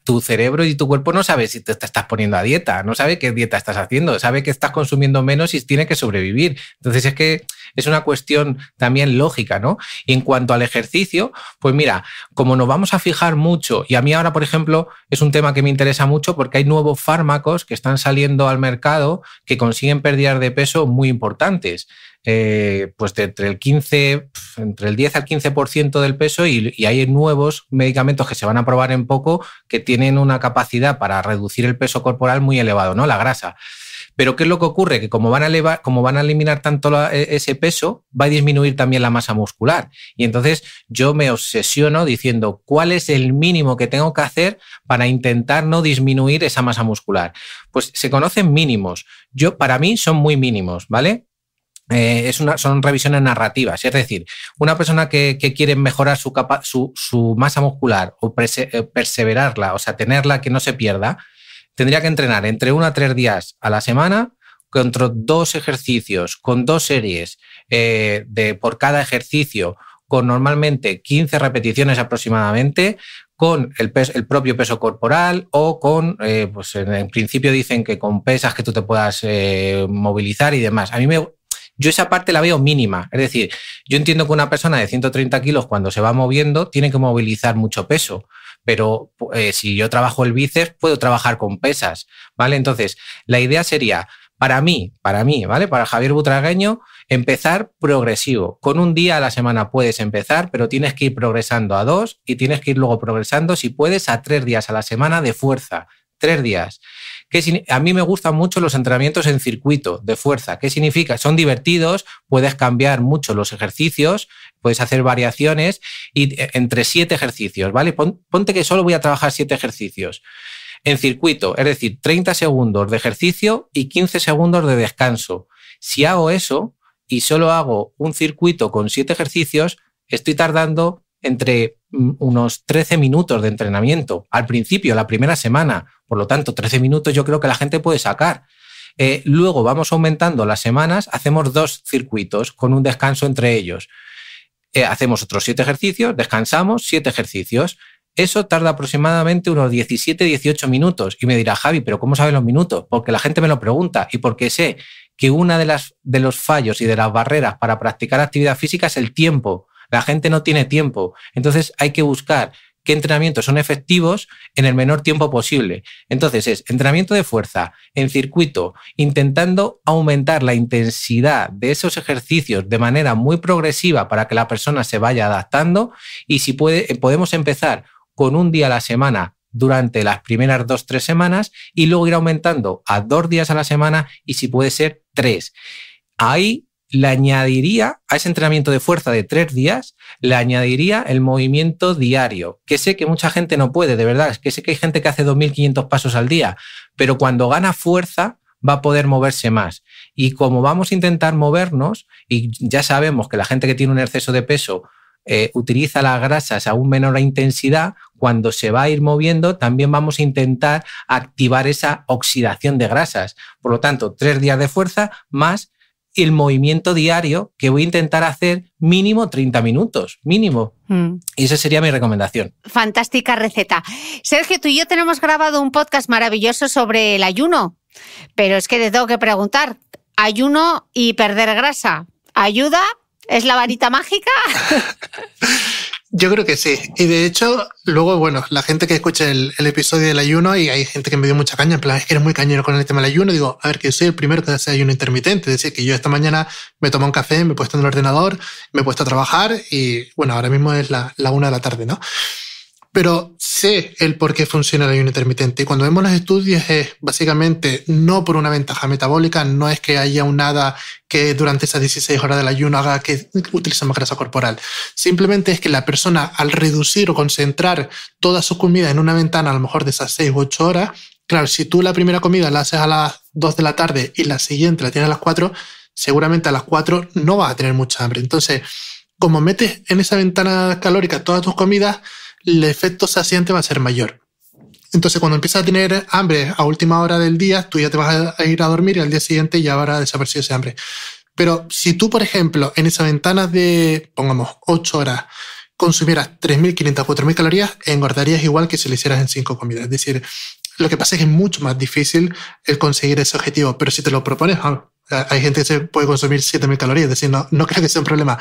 tu cerebro y tu cuerpo no sabe si te estás poniendo a dieta, no sabe qué dieta estás haciendo, sabe que estás consumiendo menos y tiene que sobrevivir. Entonces es que es una cuestión también lógica, ¿no? Y en cuanto al ejercicio, pues mira, como nos vamos a fijar mucho, y a mí ahora, por ejemplo, es un tema que me interesa mucho porque hay nuevos fármacos que están saliendo al mercado que consiguen perder de peso muy importantes. Eh, pues entre el 15, entre el 10 al 15% del peso y, hay nuevos medicamentos que se van a probar en poco que tienen una capacidad para reducir el peso corporal muy elevado, ¿no? La grasa. Pero ¿qué es lo que ocurre? Que como van a, como van a eliminar tanto e, ese peso, va a disminuir también la masa muscular. Y entonces yo me obsesiono diciendo cuál es el mínimo que tengo que hacer para intentar no disminuir esa masa muscular. Pues se conocen mínimos. Yo, para mí son muy mínimos, ¿vale? Eh, es una, son revisiones narrativas. Es decir, una persona que, quiere mejorar su, su, masa muscular o eh, perseverarla, o sea, tenerla que no se pierda, tendría que entrenar entre uno a tres días a la semana contra dos ejercicios, con dos series eh, de, por cada ejercicio, con normalmente 15 repeticiones aproximadamente, con el, el propio peso corporal o con, pues, en, en, principio dicen que con pesas que tú te puedas movilizar y demás. A mí me, yo esa parte la veo mínima. Es decir, yo entiendo que una persona de 130 kilos cuando se va moviendo tiene que movilizar mucho peso, pero eh, si yo trabajo el bíceps, puedo trabajar con pesas, ¿vale? Entonces, la idea sería, para mí, para mí, ¿vale? Para Javier Butragueño, empezar progresivo. Con un día a la semana puedes empezar, pero tienes que ir progresando a dos y tienes que ir luego progresando, si puedes, a tres días a la semana de fuerza. Tres días a mí me gustan mucho los entrenamientos en circuito de fuerza. ¿Qué significa? Son divertidos, puedes cambiar mucho los ejercicios, puedes hacer variaciones y eh, entre siete ejercicios, ¿vale? Ponte que solo voy a trabajar siete ejercicios en circuito, es decir, 30 segundos de ejercicio y 15 segundos de descanso. Si hago eso y solo hago un circuito con siete ejercicios, estoy tardando entre Mm, unos 13 minutos de entrenamiento al principio, la primera semana. Por lo tanto, 13 minutos yo creo que la gente puede sacar. Eh, luego vamos aumentando las semanas, hacemos dos circuitos con un descanso entre ellos. Eh, hacemos otros siete ejercicios, descansamos, siete ejercicios. Eso tarda aproximadamente unos 17, 18 minutos. Y me dirá, Javi, ¿pero cómo saben los minutos? Porque la gente me lo pregunta y porque sé que uno de, las, de los fallos y de las barreras para practicar actividad física es el tiempo. La gente no tiene tiempo. Entonces hay que buscar qué entrenamientos son efectivos en el menor tiempo posible. Entonces es entrenamiento de fuerza en circuito, intentando aumentar la intensidad de esos ejercicios de manera muy progresiva para que la persona se vaya adaptando y si puede, eh, podemos empezar con un día a la semana durante las primeras dos, tres semanas y luego ir aumentando a dos días a la semana y si puede ser tres. Ahí le añadiría a ese entrenamiento de fuerza de tres días, le añadiría el movimiento diario, que sé que mucha gente no puede, de verdad, es que sé que hay gente que hace 2.500 pasos al día, pero cuando gana fuerza va a poder moverse más. Y como vamos a intentar movernos, y ya sabemos que la gente que tiene un exceso de peso eh, utiliza las grasas a un menor intensidad, cuando se va a ir moviendo, también vamos a intentar activar esa oxidación de grasas. Por lo tanto, tres días de fuerza más el movimiento diario que voy a intentar hacer mínimo 30 minutos, mínimo. Mm. Y esa sería mi recomendación. Fantástica receta. Sergio, tú y yo tenemos grabado un podcast maravilloso sobre el ayuno, pero es que te tengo que preguntar, ayuno y perder grasa, ¿ayuda? ¿Es la varita mágica? [LAUGHS] Yo creo que sí. Y de hecho, luego, bueno, la gente que escucha el, episodio del ayuno y hay gente que me dio mucha caña, en plan, es que eres muy cañero con el tema del ayuno. Digo, a ver, que yo soy el primero que hace ayuno intermitente. Es decir, que yo esta mañana me tomo un café, me he puesto en el ordenador, me he puesto a trabajar y, bueno, ahora mismo es la, la una de la tarde, ¿no? pero sé el por qué funciona el ayuno intermitente. Y cuando vemos los estudios es básicamente no por una ventaja metabólica, no es que haya un nada que durante esas 16 horas del ayuno haga que utilice más grasa corporal. Simplemente es que la persona al reducir o concentrar toda su comida en una ventana, a lo mejor de esas 6 u 8 horas, claro, si tú la primera comida la haces a las 2 de la tarde y la siguiente la tienes a las 4, seguramente a las 4 no vas a tener mucha hambre. Entonces, como metes en esa ventana calórica todas tus comidas, el efecto saciante va a ser mayor. Entonces, cuando empiezas a tener hambre a última hora del día, tú ya te vas a ir a dormir y al día siguiente ya habrá desaparecido ese hambre. Pero si tú, por ejemplo, en esa ventana de, pongamos, 8 horas, consumieras 3.500 4.000 calorías, engordarías igual que si lo hicieras en 5 comidas. Es decir, lo que pasa es que es mucho más difícil el conseguir ese objetivo, pero si te lo propones, hay gente que se puede consumir 7000 calorías, es decir, no, no creo que sea un problema.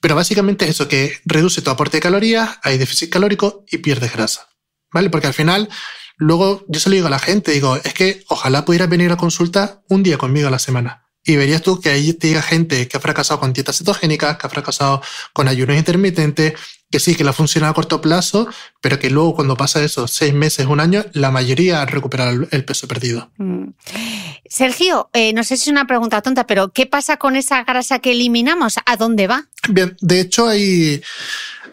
Pero básicamente es eso, que reduce tu aporte de calorías, hay déficit calórico y pierdes grasa. ¿Vale? Porque al final, luego yo se lo digo a la gente, digo, es que ojalá pudieras venir a consulta un día conmigo a la semana. Y verías tú que ahí gente que ha fracasado con dietas cetogénicas, que ha fracasado con ayunos intermitentes, que sí, que la funciona a corto plazo, pero que luego cuando pasa eso, seis meses, un año, la mayoría ha recuperado el peso perdido. Mm. Sergio, eh, no sé si es una pregunta tonta, pero ¿qué pasa con esa grasa que eliminamos? ¿A dónde va? Bien, de hecho hay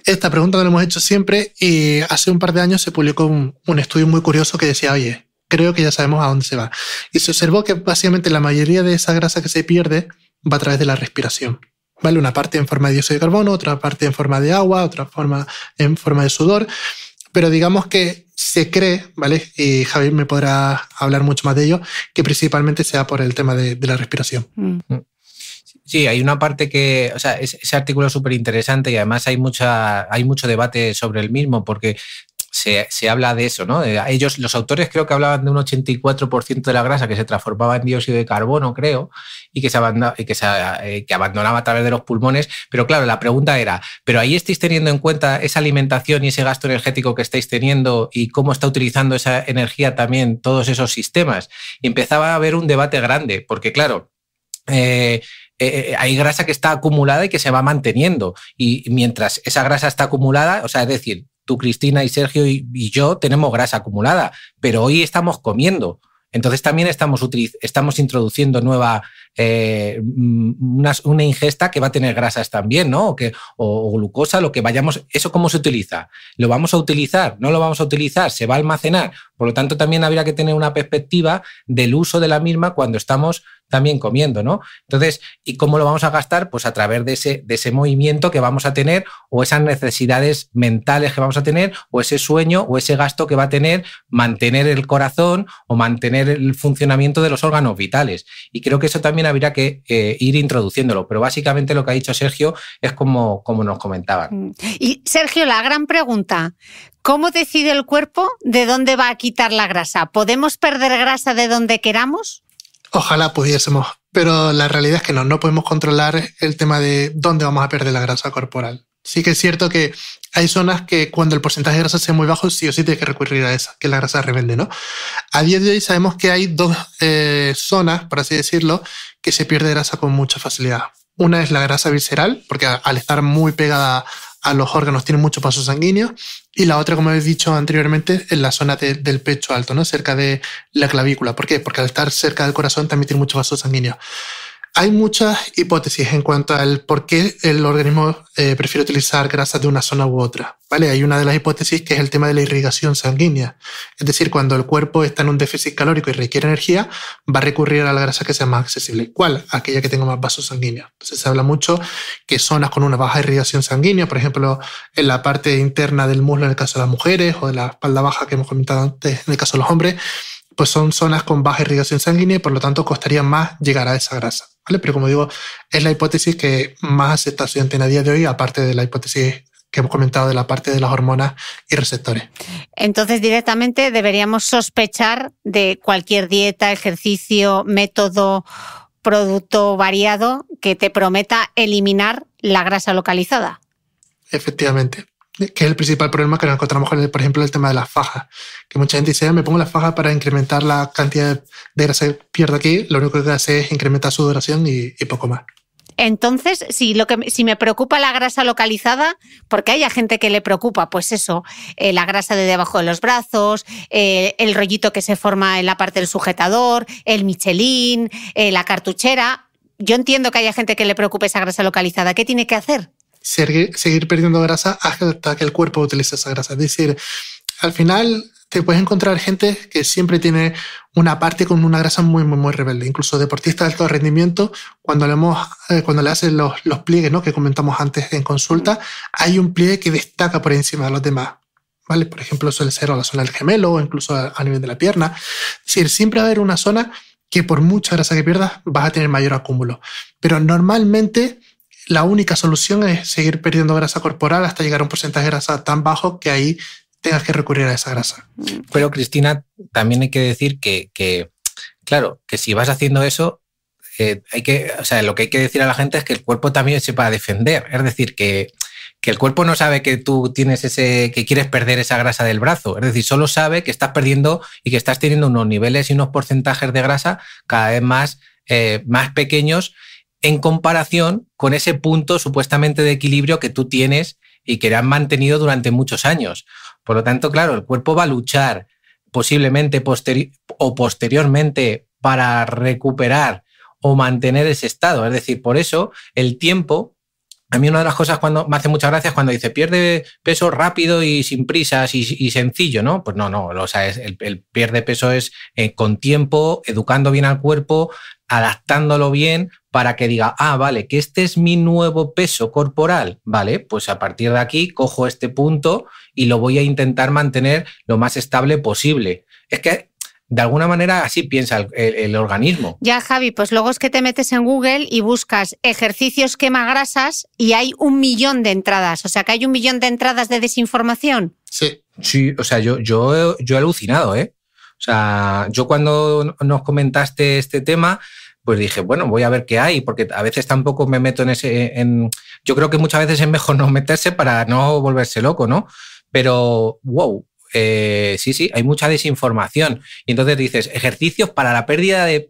esta pregunta la hemos hecho siempre y hace un par de años se publicó un, un estudio muy curioso que decía, oye, creo que ya sabemos a dónde se va. Y se observó que básicamente la mayoría de esa grasa que se pierde va a través de la respiración. ¿Vale? Una parte en forma de dióxido de carbono, otra parte en forma de agua, otra forma en forma de sudor. Pero digamos que se cree, ¿vale? Y Javier me podrá hablar mucho más de ello, que principalmente sea por el tema de, la respiración. Mm. Mm. Sí, hay una parte que, o sea, ese, artículo es súper interesante y además hay, mucha, hay mucho debate sobre el mismo, porque se, habla de eso, ¿no? Eh, ellos, los autores creo que hablaban de un 84% de la grasa que se transformaba en dióxido de carbono, creo, y que, se abandonaba, eh, que, abandonaba a través de los pulmones. Pero claro, la pregunta era, ¿pero ahí estáis teniendo en cuenta esa alimentación y ese gasto energético que estáis teniendo y cómo está utilizando esa energía también todos esos sistemas? Y empezaba a haber un debate grande, porque claro, eh, hay grasa que está acumulada y que se va manteniendo. Y mientras esa grasa está acumulada, o sea, es decir, tú, Cristina y Sergio y, yo tenemos grasa acumulada, pero hoy estamos comiendo. Entonces también estamos, estamos introduciendo nueva, eh, mm, una, ingesta que va a tener grasas también, ¿no? que, o, glucosa, lo que vayamos. ¿Eso cómo se utiliza? ¿Lo vamos a utilizar? ¿No lo vamos a utilizar? ¿Se va a almacenar? Por lo tanto, también habría que tener una perspectiva del uso de la misma cuando estamos también comiendo, ¿no? Entonces, ¿y cómo lo vamos a gastar? Pues a través de ese, de ese movimiento que vamos a tener o esas necesidades mentales que vamos a tener o ese sueño o ese gasto que va a tener mantener el corazón o mantener el funcionamiento de los órganos vitales. Y creo que eso también habría que eh, ir introduciéndolo. Pero básicamente lo que ha dicho Sergio es como, como nos comentaban. Mm. Y Sergio, la gran pregunta, ¿Cómo decide el cuerpo de dónde va a quitar la grasa? ¿Podemos perder grasa de donde queramos? Ojalá pudiésemos, pero la realidad es que no, no podemos controlar el tema de dónde vamos a perder la grasa corporal. Sí que es cierto que hay zonas que cuando el porcentaje de grasa sea muy bajo, sí o sí tienes que recurrir a esa, que la grasa revende, ¿no? A día de hoy sabemos que hay dos eh, zonas, por así decirlo, que se pierde grasa con mucha facilidad. Una es la grasa visceral, porque al estar muy pegada a los órganos tiene mucho paso sanguíneo. Y la otra, como he dicho anteriormente, es la zona del pecho alto, ¿no? cerca de la clavícula. ¿Por qué? Porque al estar cerca del corazón también tiene mucho paso sanguíneo. Hay muchas hipótesis en cuanto al por qué el organismo eh, prefiere utilizar grasas de una zona u otra. ¿vale? Hay una de las hipótesis que es el tema de la irrigación sanguínea. Es decir, cuando el cuerpo está en un déficit calórico y requiere energía, va a recurrir a la grasa que sea más accesible. ¿Cuál? Aquella que tenga más vasos sanguíneos. Entonces se habla mucho que zonas con una baja irrigación sanguínea, por ejemplo, en la parte interna del muslo en el caso de las mujeres o de la espalda baja que hemos comentado antes en el caso de los hombres, pues son zonas con baja irrigación sanguínea y por lo tanto costaría más llegar a esa grasa. Pero como digo, es la hipótesis que más aceptación tiene a día de hoy, aparte de la hipótesis que hemos comentado de la parte de las hormonas y receptores. Entonces, directamente deberíamos sospechar de cualquier dieta, ejercicio, método, producto variado que te prometa eliminar la grasa localizada. Efectivamente que es el principal problema que nos encontramos con, el, por ejemplo, el tema de las fajas. Que mucha gente dice, ah, me pongo las fajas para incrementar la cantidad de grasa que pierdo aquí, lo único que hace es incrementar su duración y, poco más. Entonces, si, lo que, me preocupa la grasa localizada, porque hay gente que le preocupa, pues eso, eh, la grasa de debajo de los brazos, eh, el rollito que se forma en la parte del sujetador, el michelin, eh, la cartuchera. Yo entiendo que haya gente que le preocupe esa grasa localizada. ¿Qué tiene que hacer? seguir, perdiendo grasa hasta que el cuerpo utilice esa grasa. Es decir, al final te puedes encontrar gente que siempre tiene una parte con una grasa muy, muy, muy rebelde. Incluso deportistas de alto rendimiento, cuando le, eh, cuando le hacen los, pliegues ¿no? que comentamos antes en consulta, hay un pliegue que destaca por encima de los demás. ¿vale? Por ejemplo, suele ser a la zona del gemelo o incluso a, a nivel de la pierna. Es decir, siempre va a haber una zona que por mucha grasa que pierdas vas a tener mayor acúmulo. Pero normalmente la única solución es seguir perdiendo grasa corporal hasta llegar a un porcentaje de grasa tan bajo que ahí tengas que recurrir a esa grasa. Mm. Pero Cristina, también hay que decir que, claro, que si vas haciendo eso, eh, hay que, o sea, lo que hay que decir a la gente es que el cuerpo también sepa defender. Es decir, que, el cuerpo no sabe que tú tienes ese, que quieres perder esa grasa del brazo. Es decir, solo sabe que estás perdiendo y que estás teniendo unos niveles y unos porcentajes de grasa cada vez más, eh, más pequeños en comparación con ese punto supuestamente de equilibrio que tú tienes y que han mantenido durante muchos años. Por lo tanto, claro, el cuerpo va a luchar posiblemente o posteriormente para recuperar o mantener ese estado. Es decir, por eso el tiempo, a mí una de las cosas cuando me hace mucha gracia es cuando dice pierde peso rápido y sin prisas y, sencillo, ¿no? Pues no, no, lo el, pierde peso es eh, con tiempo, educando bien al cuerpo, adaptándolo bien para que diga, ah, vale, que este es mi nuevo peso corporal, vale, pues a partir de aquí cojo este punto y lo voy a intentar mantener lo más estable posible. Es que de alguna manera así piensa el, organismo. Ya, Javi, pues luego es que te metes en Google y buscas ejercicios quema grasas y hay un millón de entradas. O sea, que hay un millón de entradas de desinformación. Sí. Sí, o sea, yo, yo, yo he alucinado, ¿eh? O sea, yo cuando nos comentaste este tema, pues dije, bueno, voy a ver qué hay, porque a veces tampoco me meto en ese... En, yo creo que muchas veces es mejor [LAUGHS] no meterse para no volverse loco, ¿no? Pero, wow, eh, sí, sí, hay mucha desinformación. Y entonces dices, ejercicios para la pérdida de.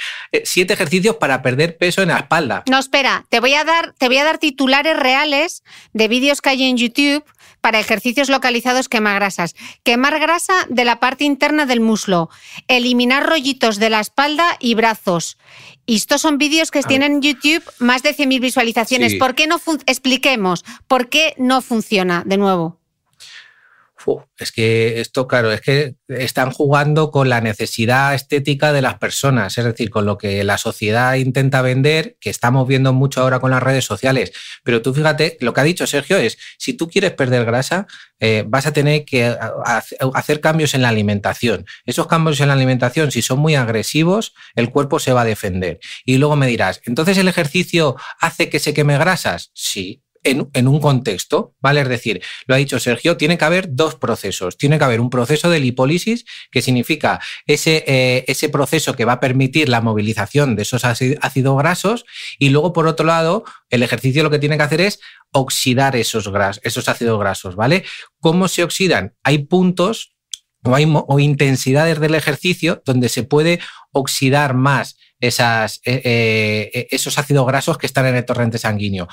[LAUGHS] siete ejercicios para perder peso en la espalda. No, espera, te voy a dar, te voy a dar titulares reales de vídeos que hay en YouTube para ejercicios localizados quemar grasas. Quemar grasa de la parte interna del muslo. Eliminar rollitos de la espalda y brazos. Y estos son vídeos que tienen en YouTube más de 100.000 visualizaciones. ¿Por qué no expliquemos por qué no funciona de nuevo? es que esto, claro, es que están jugando con la necesidad estética de las personas, es decir, con lo que la sociedad intenta vender, que estamos viendo mucho ahora con las redes sociales. Pero tú fíjate, lo que ha dicho Sergio es, si tú quieres perder grasa, eh, vas a tener que hacer cambios en la alimentación. Esos cambios en la alimentación, si son muy agresivos, el cuerpo se va a defender. Y luego me dirás, ¿entonces el ejercicio hace que se queme grasas? Sí, en, un contexto, ¿vale? Es decir, lo ha dicho Sergio, tiene que haber dos procesos. Tiene que haber un proceso de lipólisis, que significa ese, eh, ese proceso que va a permitir la movilización de esos ácidos grasos, y luego, por otro lado, el ejercicio lo que tiene que hacer es oxidar esos, esos ácidos grasos, ¿vale? ¿Cómo se oxidan? Hay puntos o, hay, intensidades del ejercicio donde se puede oxidar más esas, eh, eh, esos ácidos grasos que están en el torrente sanguíneo.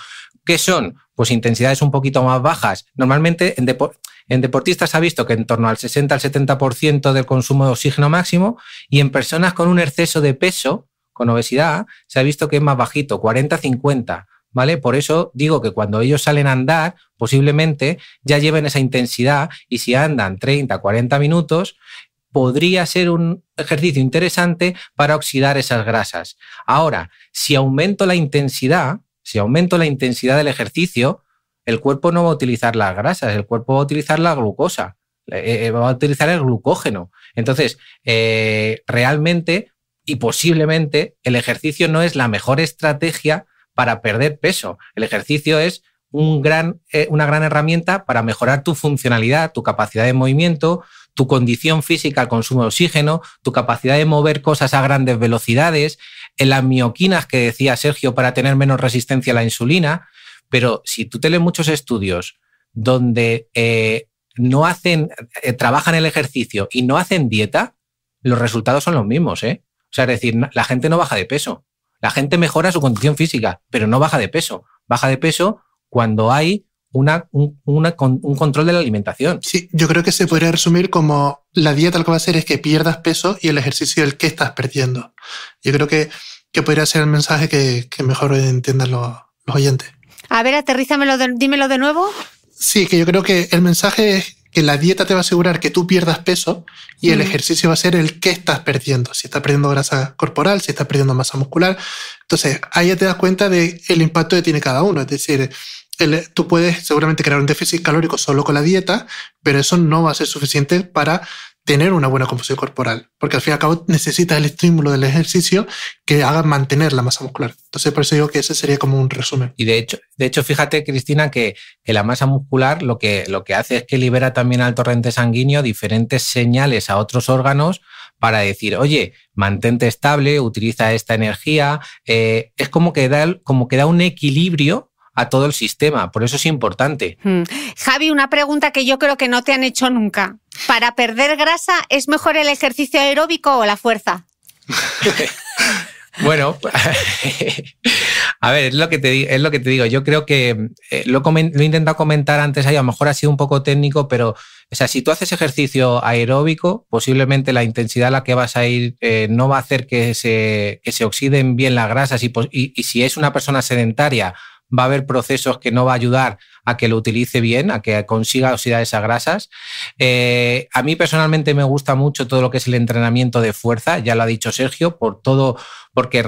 ¿Qué son? Pues intensidades un poquito más bajas. Normalmente en, deportistas se ha visto que en torno al 60 al 70% del consumo de oxígeno máximo y en personas con un exceso de peso, con obesidad, se ha visto que es más bajito, 40-50. ¿Vale? Por eso digo que cuando ellos salen a andar, posiblemente ya lleven esa intensidad y si andan 30, 40 minutos, podría ser un ejercicio interesante para oxidar esas grasas. Ahora, si aumento la intensidad, si aumento la intensidad del ejercicio, el cuerpo no va a utilizar las grasas, el cuerpo va a utilizar la glucosa, eh, eh, va a utilizar el glucógeno. Entonces, eh, realmente y posiblemente el ejercicio no es la mejor estrategia para perder peso. El ejercicio es una gran herramienta para mejorar tu funcionalidad, tu capacidad de movimiento, tu condición física al consumo de oxígeno, tu capacidad de mover cosas a grandes velocidades, en las mioquinas que decía Sergio para tener menos resistencia a la insulina, pero si tú te lees muchos estudios donde eh, no hacen, eh, trabajan el ejercicio y no hacen dieta, los resultados son los mismos, ¿eh? O sea, es decir, la gente no baja de peso. La gente mejora su condición física, pero no baja de peso. Baja de peso cuando hay una, un, un, control de la alimentación. Sí, yo creo que se podría resumir como la dieta lo que va a hacer es que pierdas peso y el ejercicio el que estás perdiendo. Yo creo que, que podría ser el mensaje que, que mejor entiendan los, los, oyentes. A ver, aterrízamelo, dímelo de nuevo. Sí, que yo creo que el mensaje es que la dieta te va a asegurar que tú pierdas peso y el mm. ejercicio va a ser el que estás perdiendo. Si estás perdiendo grasa corporal, si estás perdiendo masa muscular. Entonces, ahí ya te das cuenta del el impacto que tiene cada uno. Es decir, tú puedes seguramente crear un déficit calórico solo con la dieta, pero eso no va a ser suficiente para tener una buena composición corporal, porque al fin y al cabo necesitas el estímulo del ejercicio que haga mantener la masa muscular. Entonces, por eso digo que ese sería como un resumen. Y de hecho, de hecho fíjate, Cristina, que, la masa muscular lo que, lo que hace es que libera también al torrente sanguíneo diferentes señales a otros órganos para decir, oye, mantente estable, utiliza esta energía. Eh, es como que, da, como que da un equilibrio a todo el sistema. Por eso es importante. Hmm. Javi, una pregunta que yo creo que no te han hecho nunca. ¿Para perder grasa es mejor el ejercicio aeróbico o la fuerza? [LAUGHS] Bueno, [LAUGHS] a ver, es lo, que te, es lo que te digo. Yo creo que eh, lo, he intentado comentar antes ahí, a lo mejor ha sido un poco técnico, pero si tú haces ejercicio aeróbico, posiblemente la intensidad a la que vas a ir eh, no va a hacer que se, que se oxiden bien las grasas y si es una persona sedentaria va a haber procesos que no va a ayudar a que lo utilice bien, a que consiga oxidar esas grasas. Eh, a mí personalmente me gusta mucho todo lo que es el entrenamiento de fuerza, ya lo ha dicho Sergio, por todo, porque,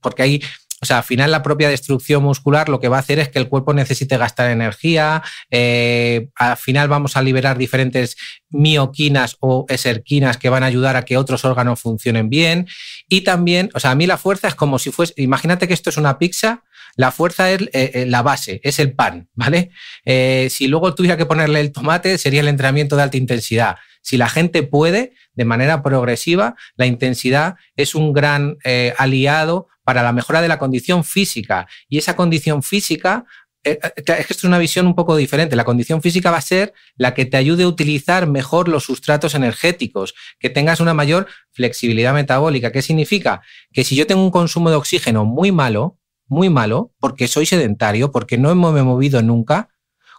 porque hay... O sea, al final la propia destrucción muscular lo que va a hacer es que el cuerpo necesite gastar energía, eh, al final vamos a liberar diferentes mioquinas o eserquinas que van a ayudar a que otros órganos funcionen bien. Y también, o sea, a mí la fuerza es como si fuese, imagínate que esto es una pizza la fuerza es eh, eh, la base, es el pan, ¿vale? Eh, si luego tuviera que ponerle el tomate, sería el entrenamiento de alta intensidad. Si la gente puede, de manera progresiva, la intensidad es un gran aliado para la mejora de la condición física. Y esa condición física es que esto es una visión un poco diferente. La condición física va a ser la que te ayude a utilizar mejor los sustratos energéticos, que tengas una mayor flexibilidad metabólica. ¿Qué significa? Que si yo tengo un consumo de oxígeno muy malo, muy malo, porque soy sedentario, porque no me he movido nunca,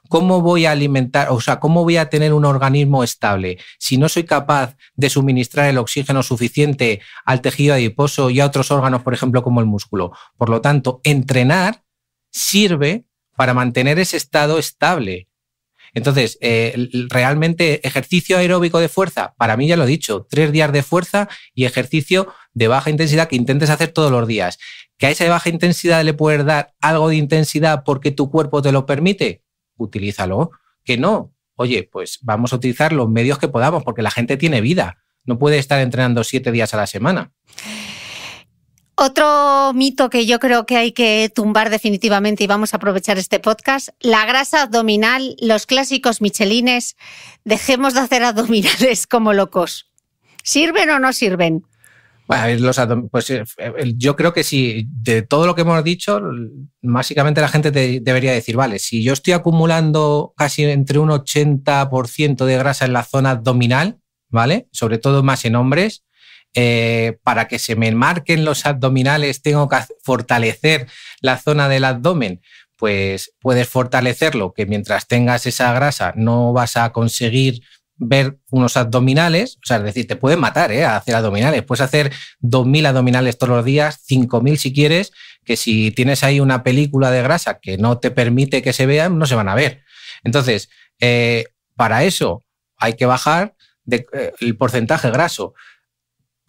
¿cómo voy a alimentar, o sea, cómo voy a tener un organismo estable si no soy capaz de suministrar el oxígeno suficiente al tejido adiposo y a otros órganos, por ejemplo, como el músculo? Por lo tanto, entrenar sirve para mantener ese estado estable. Entonces, eh, realmente ejercicio aeróbico de fuerza, para mí ya lo he dicho, tres días de fuerza y ejercicio de baja intensidad que intentes hacer todos los días. ¿Que a esa de baja intensidad le puedes dar algo de intensidad porque tu cuerpo te lo permite? Utilízalo. Que no. Oye, pues vamos a utilizar los medios que podamos porque la gente tiene vida. No puede estar entrenando siete días a la semana. Otro mito que yo creo que hay que tumbar definitivamente y vamos a aprovechar este podcast, la grasa abdominal, los clásicos michelines, dejemos de hacer abdominales [LAUGHS] como locos. ¿Sirven o no sirven? Bueno, pues, eh, eh, yo creo que sí, de todo lo que hemos dicho, básicamente la gente debería decir, vale, si yo estoy acumulando casi entre un 80% de grasa en la zona abdominal, ¿vale? Sobre todo más en hombres, eh, para que se me marquen los abdominales tengo que fortalecer la zona del abdomen, pues puedes fortalecerlo, que mientras tengas esa grasa no vas a conseguir ver unos abdominales, o sea, es decir, te pueden matar a eh, hacer abdominales, puedes hacer 2.000 abdominales todos los días, 5.000 si quieres, que si tienes ahí una película de grasa que no te permite que se vean, no se van a ver. Entonces, eh, para eso hay que bajar el porcentaje graso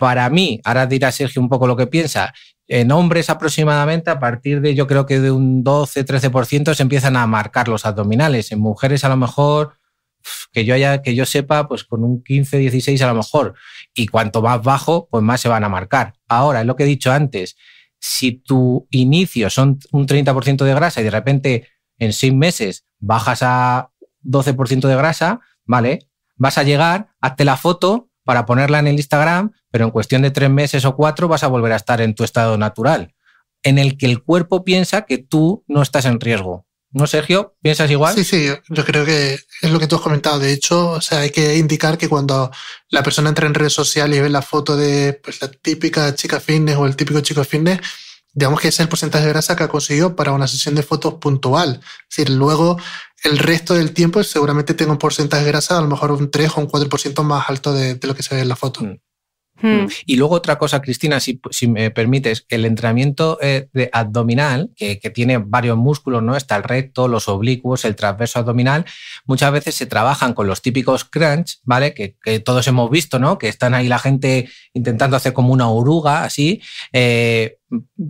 para mí, ahora dirá Sergio un poco lo que piensa, en hombres aproximadamente a partir de yo creo que de un 12-13% se empiezan a marcar los abdominales. En mujeres a lo mejor que yo haya que yo sepa pues con un 15 16 a lo mejor y cuanto más bajo pues más se van a marcar. Ahora, es lo que he dicho antes, si tu inicio son un 30% de grasa y de repente en seis meses bajas a 12% de grasa, ¿vale? Vas a llegar, hazte la foto para ponerla en el Instagram, pero en cuestión de tres meses o cuatro vas a volver a estar en tu estado natural, en el que el cuerpo piensa que tú no estás en riesgo. ¿No, Sergio? ¿Piensas igual? Sí, sí, yo creo que es lo que tú has comentado. De hecho, o sea, hay que indicar que cuando la persona entra en redes sociales y ve la foto de pues, la típica chica fitness o el típico chico fitness, digamos que es el porcentaje de grasa que ha conseguido para una sesión de fotos puntual. Es decir, luego el resto del tiempo seguramente tengo un porcentaje de grasa, a lo mejor un 3 o un 4% más alto de, lo que se ve en la foto. Mm. Hmm. Mm. Y luego otra cosa, Cristina, si, me permites, el entrenamiento eh, de abdominal, que, tiene varios músculos, ¿no? Está el recto, los oblicuos, el transverso abdominal, muchas veces se trabajan con los típicos crunch, ¿vale? Que, todos hemos visto, ¿no? Que están ahí la gente intentando hacer como una oruga, así. Eh,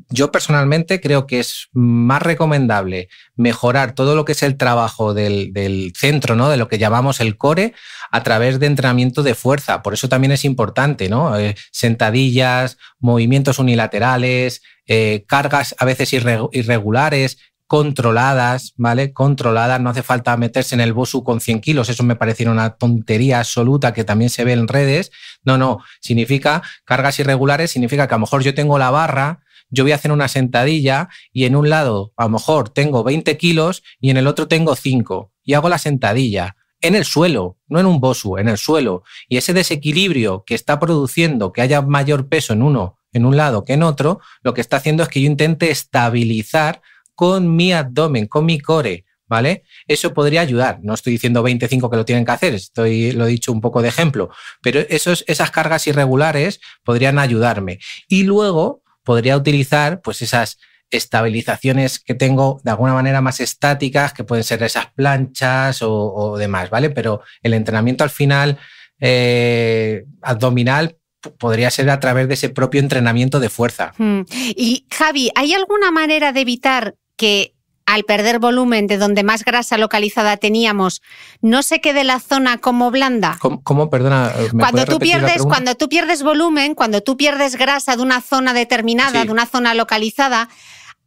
yo personalmente creo que es más recomendable mejorar todo lo que es el trabajo del, centro, ¿no? De lo que llamamos el core, a través de entrenamiento de fuerza. Por eso también es importante, ¿no? Eh, sentadillas, movimientos unilaterales, eh, cargas a veces irregulares, controladas, ¿vale? Controladas, no hace falta meterse en el Bosu con 100 kilos, eso me pareció una tontería absoluta que también se ve en redes. No, no, significa cargas irregulares, significa que a lo mejor yo tengo la barra, yo voy a hacer una sentadilla y en un lado a lo mejor tengo 20 kilos y en el otro tengo 5 y hago la sentadilla en el suelo, no en un bosu, en el suelo. Y ese desequilibrio que está produciendo que haya mayor peso en uno, en un lado que en otro, lo que está haciendo es que yo intente estabilizar con mi abdomen, con mi core, ¿vale? Eso podría ayudar. No estoy diciendo 25 que lo tienen que hacer, estoy, lo he dicho un poco de ejemplo, pero esas cargas irregulares podrían ayudarme. Y luego, podría utilizar pues esas estabilizaciones que tengo de alguna manera más estáticas, que pueden ser esas planchas o, demás, ¿vale? Pero el entrenamiento al final eh, abdominal podría ser a través de ese propio entrenamiento de fuerza. Hmm. Y Javi, ¿hay alguna manera de evitar que al perder volumen de donde más grasa localizada teníamos, no se quede la zona como blanda? ¿Cómo, perdona? ¿me cuando, tú pierdes, cuando tú pierdes volumen, cuando tú pierdes grasa de una zona determinada, de una zona localizada,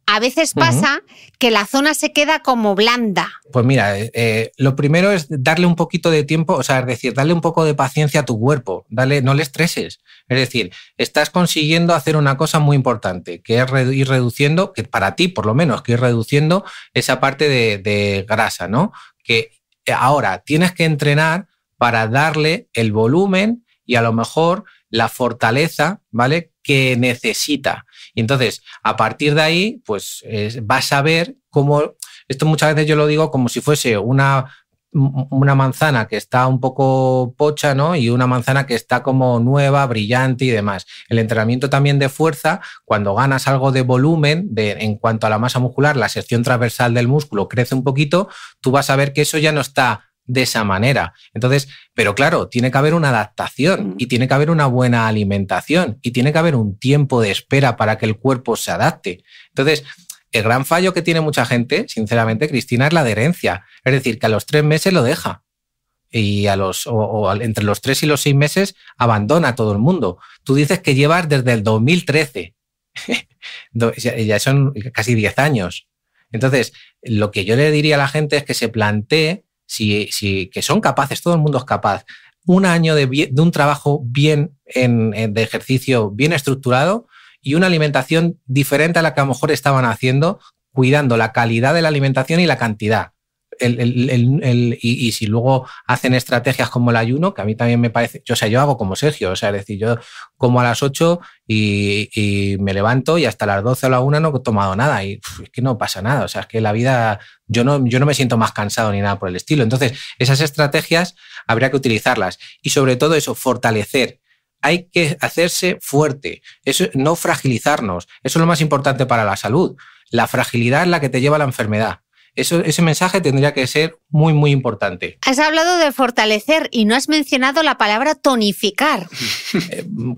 a veces pasa que la zona se queda como blanda. Pues mira, eh, eh, lo primero es darle un poquito de tiempo, o sea, es decir, darle un poco de paciencia a tu cuerpo, dale, no le estreses. Es decir, estás consiguiendo hacer una cosa muy importante, que es ir reduciendo, que para ti por lo menos, que ir reduciendo esa parte de, de grasa, ¿no? Que eh, ahora tienes que entrenar para darle el volumen y a lo mejor la fortaleza, ¿vale? Que necesita. Y entonces, a partir de ahí, pues vas a ver cómo, esto muchas veces yo lo digo como si fuese una una manzana que está un poco pocha, ¿no? Y una manzana que está como nueva, brillante y demás. El entrenamiento también de fuerza, cuando ganas algo de volumen de, en cuanto a la masa muscular, la sección transversal del músculo crece un poquito, tú vas a ver que eso ya no está de esa manera. Entonces, pero claro, tiene que haber una adaptación mm. y tiene que haber una buena alimentación y tiene que haber un tiempo de espera para que el cuerpo se adapte. Entonces, el gran fallo que tiene mucha gente, sinceramente, Cristina, es la adherencia. Es decir, que a los tres meses lo deja y a los, o, entre los tres y los seis meses abandona a todo el mundo. Tú dices que llevas desde el 2013. [LAUGHS] ya son casi diez años. Entonces, lo que yo le diría a la gente es que se plantee si, si, que son capaces, todo el mundo es capaz, un año de, un trabajo bien en, de ejercicio, bien estructurado y una alimentación diferente a la que a lo mejor estaban haciendo, cuidando la calidad de la alimentación y la cantidad y, si luego hacen estrategias como el ayuno, que a mí también me parece, o sea, yo hago como Sergio, o sea, es decir, yo como a las 8 y, me levanto y hasta las 12 o la 1 no he tomado nada y es que no pasa nada, o sea, es que la vida, yo no, yo no me siento más cansado ni nada por el estilo. Entonces, esas estrategias habría que utilizarlas y sobre todo eso, fortalecer hay que hacerse fuerte, eso, no fragilizarnos. Eso es lo más importante para la salud. La fragilidad es la que te lleva a la enfermedad ese mensaje tendría que ser muy, muy importante. Has hablado de fortalecer y no has mencionado la palabra tonificar.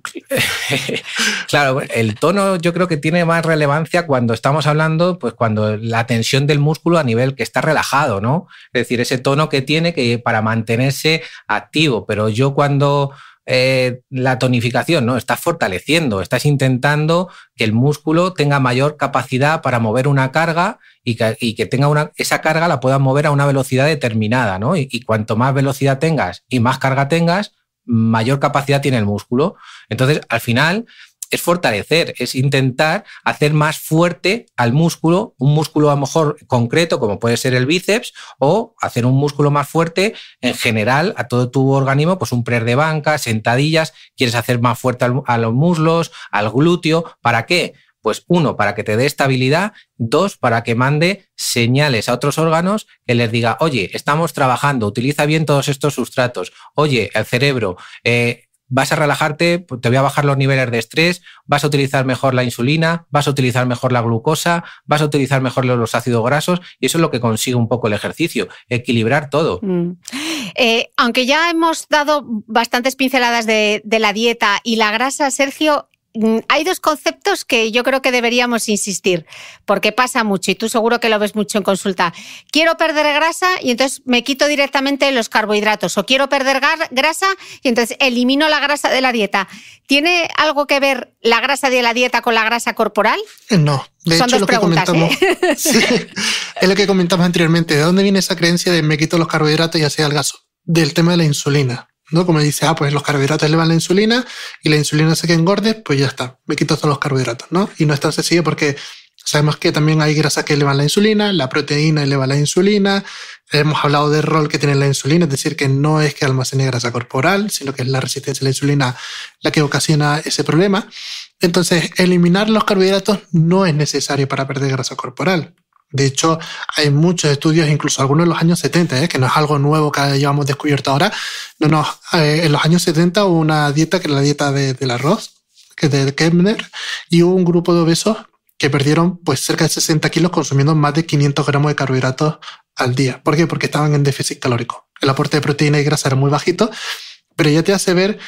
[LAUGHS] claro, el tono yo creo que tiene más relevancia cuando estamos hablando, pues cuando la tensión del músculo a nivel que está relajado, ¿no? Es decir, ese tono que tiene que para mantenerse activo. Pero yo cuando eh, la tonificación, ¿no? Estás fortaleciendo, estás intentando que el músculo tenga mayor capacidad para mover una carga y que, tenga una, esa carga la puedas mover a una velocidad determinada, ¿no? y cuanto más velocidad tengas y más carga tengas, mayor capacidad tiene el músculo. Entonces, al final, es fortalecer, es intentar hacer más fuerte al músculo, un músculo a lo mejor concreto como puede ser el bíceps, o hacer un músculo más fuerte en general a todo tu organismo, pues un press de banca, sentadillas, quieres hacer más fuerte a los muslos, al glúteo, ¿para qué? Pues uno, para que te dé estabilidad, dos, para que mande señales a otros órganos que les diga, oye, estamos trabajando, utiliza bien todos estos sustratos, oye, el cerebro, eh, vas a relajarte, pues, te voy a bajar los niveles de estrés, vas a utilizar mejor la insulina, vas a utilizar mejor la glucosa, vas a utilizar mejor los ácidos grasos y eso es lo que consigue un poco el ejercicio, equilibrar todo. Mm. Eh, aunque ya hemos dado bastantes pinceladas de, la dieta y la grasa, Sergio, Mm, hay dos conceptos que yo creo que deberíamos insistir, porque pasa mucho y tú seguro que lo ves mucho en consulta. Quiero perder grasa y entonces me quito directamente los carbohidratos, o quiero perder grasa y entonces elimino la grasa de la dieta. ¿Tiene algo que ver la grasa de la dieta con la grasa corporal? Eh, no. De hecho, ¿eh? [LAUGHS] [LAUGHS] es lo que comentamos anteriormente. ¿De dónde viene esa creencia de me quito los carbohidratos y así al gaso? Del tema de la insulina. ¿no? Como dice, ah, pues los carbohidratos elevan la insulina y la insulina hace que engorde, pues ya está, me quito todos los carbohidratos, ¿no? Y no es tan sencillo porque sabemos que también hay grasas que elevan la insulina, la proteína eleva la insulina, hemos hablado del rol que tiene la insulina, es decir, que no es que almacene grasa corporal, sino que es la resistencia a la insulina la que ocasiona ese problema. Entonces, eliminar los carbohidratos no es necesario para perder grasa corporal. De hecho, hay muchos estudios, incluso algunos en los años 70, ¿eh? que no es algo nuevo que hayamos descubierto ahora. No, eh, en los años 70 hubo una dieta que era la dieta de, del arroz, que de Kemner, y hubo un grupo de obesos que perdieron pues cerca de 60 kilos consumiendo más de 500 gramos de carbohidratos al día. ¿Por qué? Porque estaban en déficit calórico. El aporte de proteína y grasa era muy bajito, pero ya te hace ver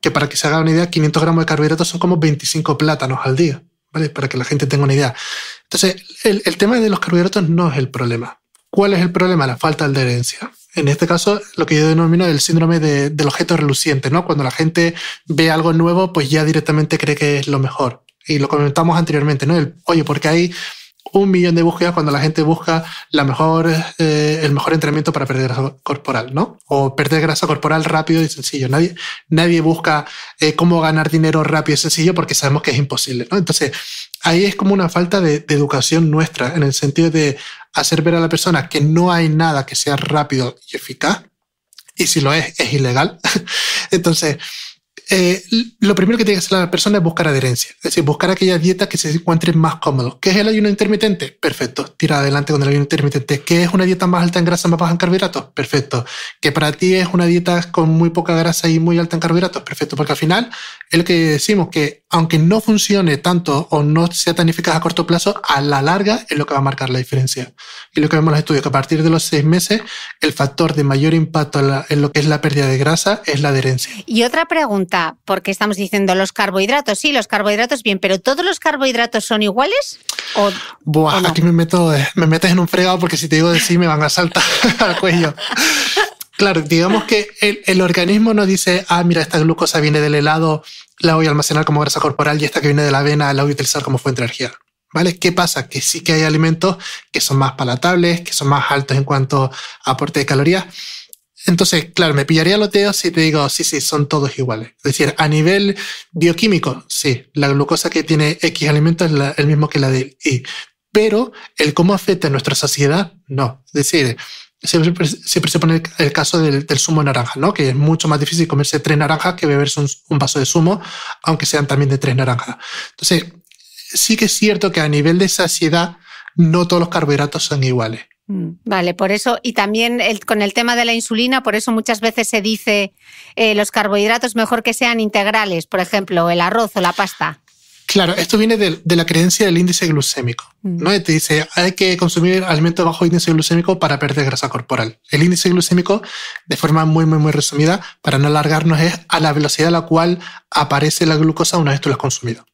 que para que se haga una idea, 500 gramos de carbohidratos son como 25 plátanos al día. Para que la gente tenga una idea. Entonces, el, tema de los carbohidratos no es el problema. ¿Cuál es el problema? La falta de adherencia. En este caso, lo que yo denomino el síndrome del objeto reluciente, ¿no? Cuando la gente ve algo nuevo, pues ya directamente cree que es lo mejor. Y lo comentamos anteriormente, ¿no? El, oye, porque hay un millón de búsquedas cuando la gente busca la mejor, eh, el mejor entrenamiento para perder grasa corporal, ¿no? O perder grasa corporal rápido y sencillo. Nadie, nadie busca eh, cómo ganar dinero rápido y sencillo porque sabemos que es imposible, ¿no? Entonces, ahí es como una falta de educación nuestra en el sentido de hacer ver a la persona que no hay nada que sea rápido y eficaz. Y si lo es, es ilegal. [LAUGHS] Entonces, eh, lo primero que tiene que hacer la persona es buscar adherencia, es decir, buscar aquellas dietas que se encuentren más cómodos. ¿Qué es el ayuno intermitente? Perfecto, tira adelante con el ayuno intermitente. ¿Qué es una dieta más alta en grasa, más baja en carbohidratos? Perfecto. ¿qué para ti es una dieta con muy poca grasa y muy alta en carbohidratos? Perfecto, porque al final es lo que decimos que aunque no funcione tanto o no sea tan eficaz a corto plazo, a la larga es lo que va a marcar la diferencia. Y lo que vemos en los estudios, que a partir de los seis meses, el factor de mayor impacto en lo que es la pérdida de grasa es la adherencia. Y otra pregunta porque estamos diciendo los carbohidratos, sí, los carbohidratos, bien, pero ¿todos los carbohidratos son iguales? O, aquí me, meto, me metes en un fregado porque si te digo de sí me van a saltar [LAUGHS] al cuello. Claro, digamos que el, organismo nos dice, ah, mira, esta glucosa viene del helado, la voy a almacenar como grasa corporal y esta que viene de la avena la voy a utilizar como fuente de energía. ¿Vale? ¿Qué pasa? Que sí que hay alimentos que son más palatables, que son más altos en cuanto a aporte de calorías entonces, claro, me pillaría los dedos si te digo, sí, sí, son todos iguales. Es decir, a nivel bioquímico, sí, la glucosa que tiene X alimento es el mismo que la del Y. Pero el cómo afecta nuestra saciedad, no. Es decir, siempre, se pone el caso del, zumo naranja, ¿no? Que es mucho más difícil comerse tres naranjas que beberse un, un vaso de zumo, aunque sean también de tres naranjas. Entonces, sí que es cierto que a nivel de saciedad, no todos los carbohidratos son iguales. Mm. Vale, por eso, y también con el tema de la insulina, por eso muchas veces se dice eh, los carbohidratos mejor que sean integrales, por ejemplo, el arroz o la pasta. Claro, esto viene de, la creencia del índice glucémico. Mm. ¿no? te dice, hay que consumir alimentos bajo índice glucémico para perder grasa corporal. El índice glucémico, de forma muy, muy, muy resumida, para no alargarnos, es a la velocidad a la cual aparece la glucosa una vez tú la has consumido.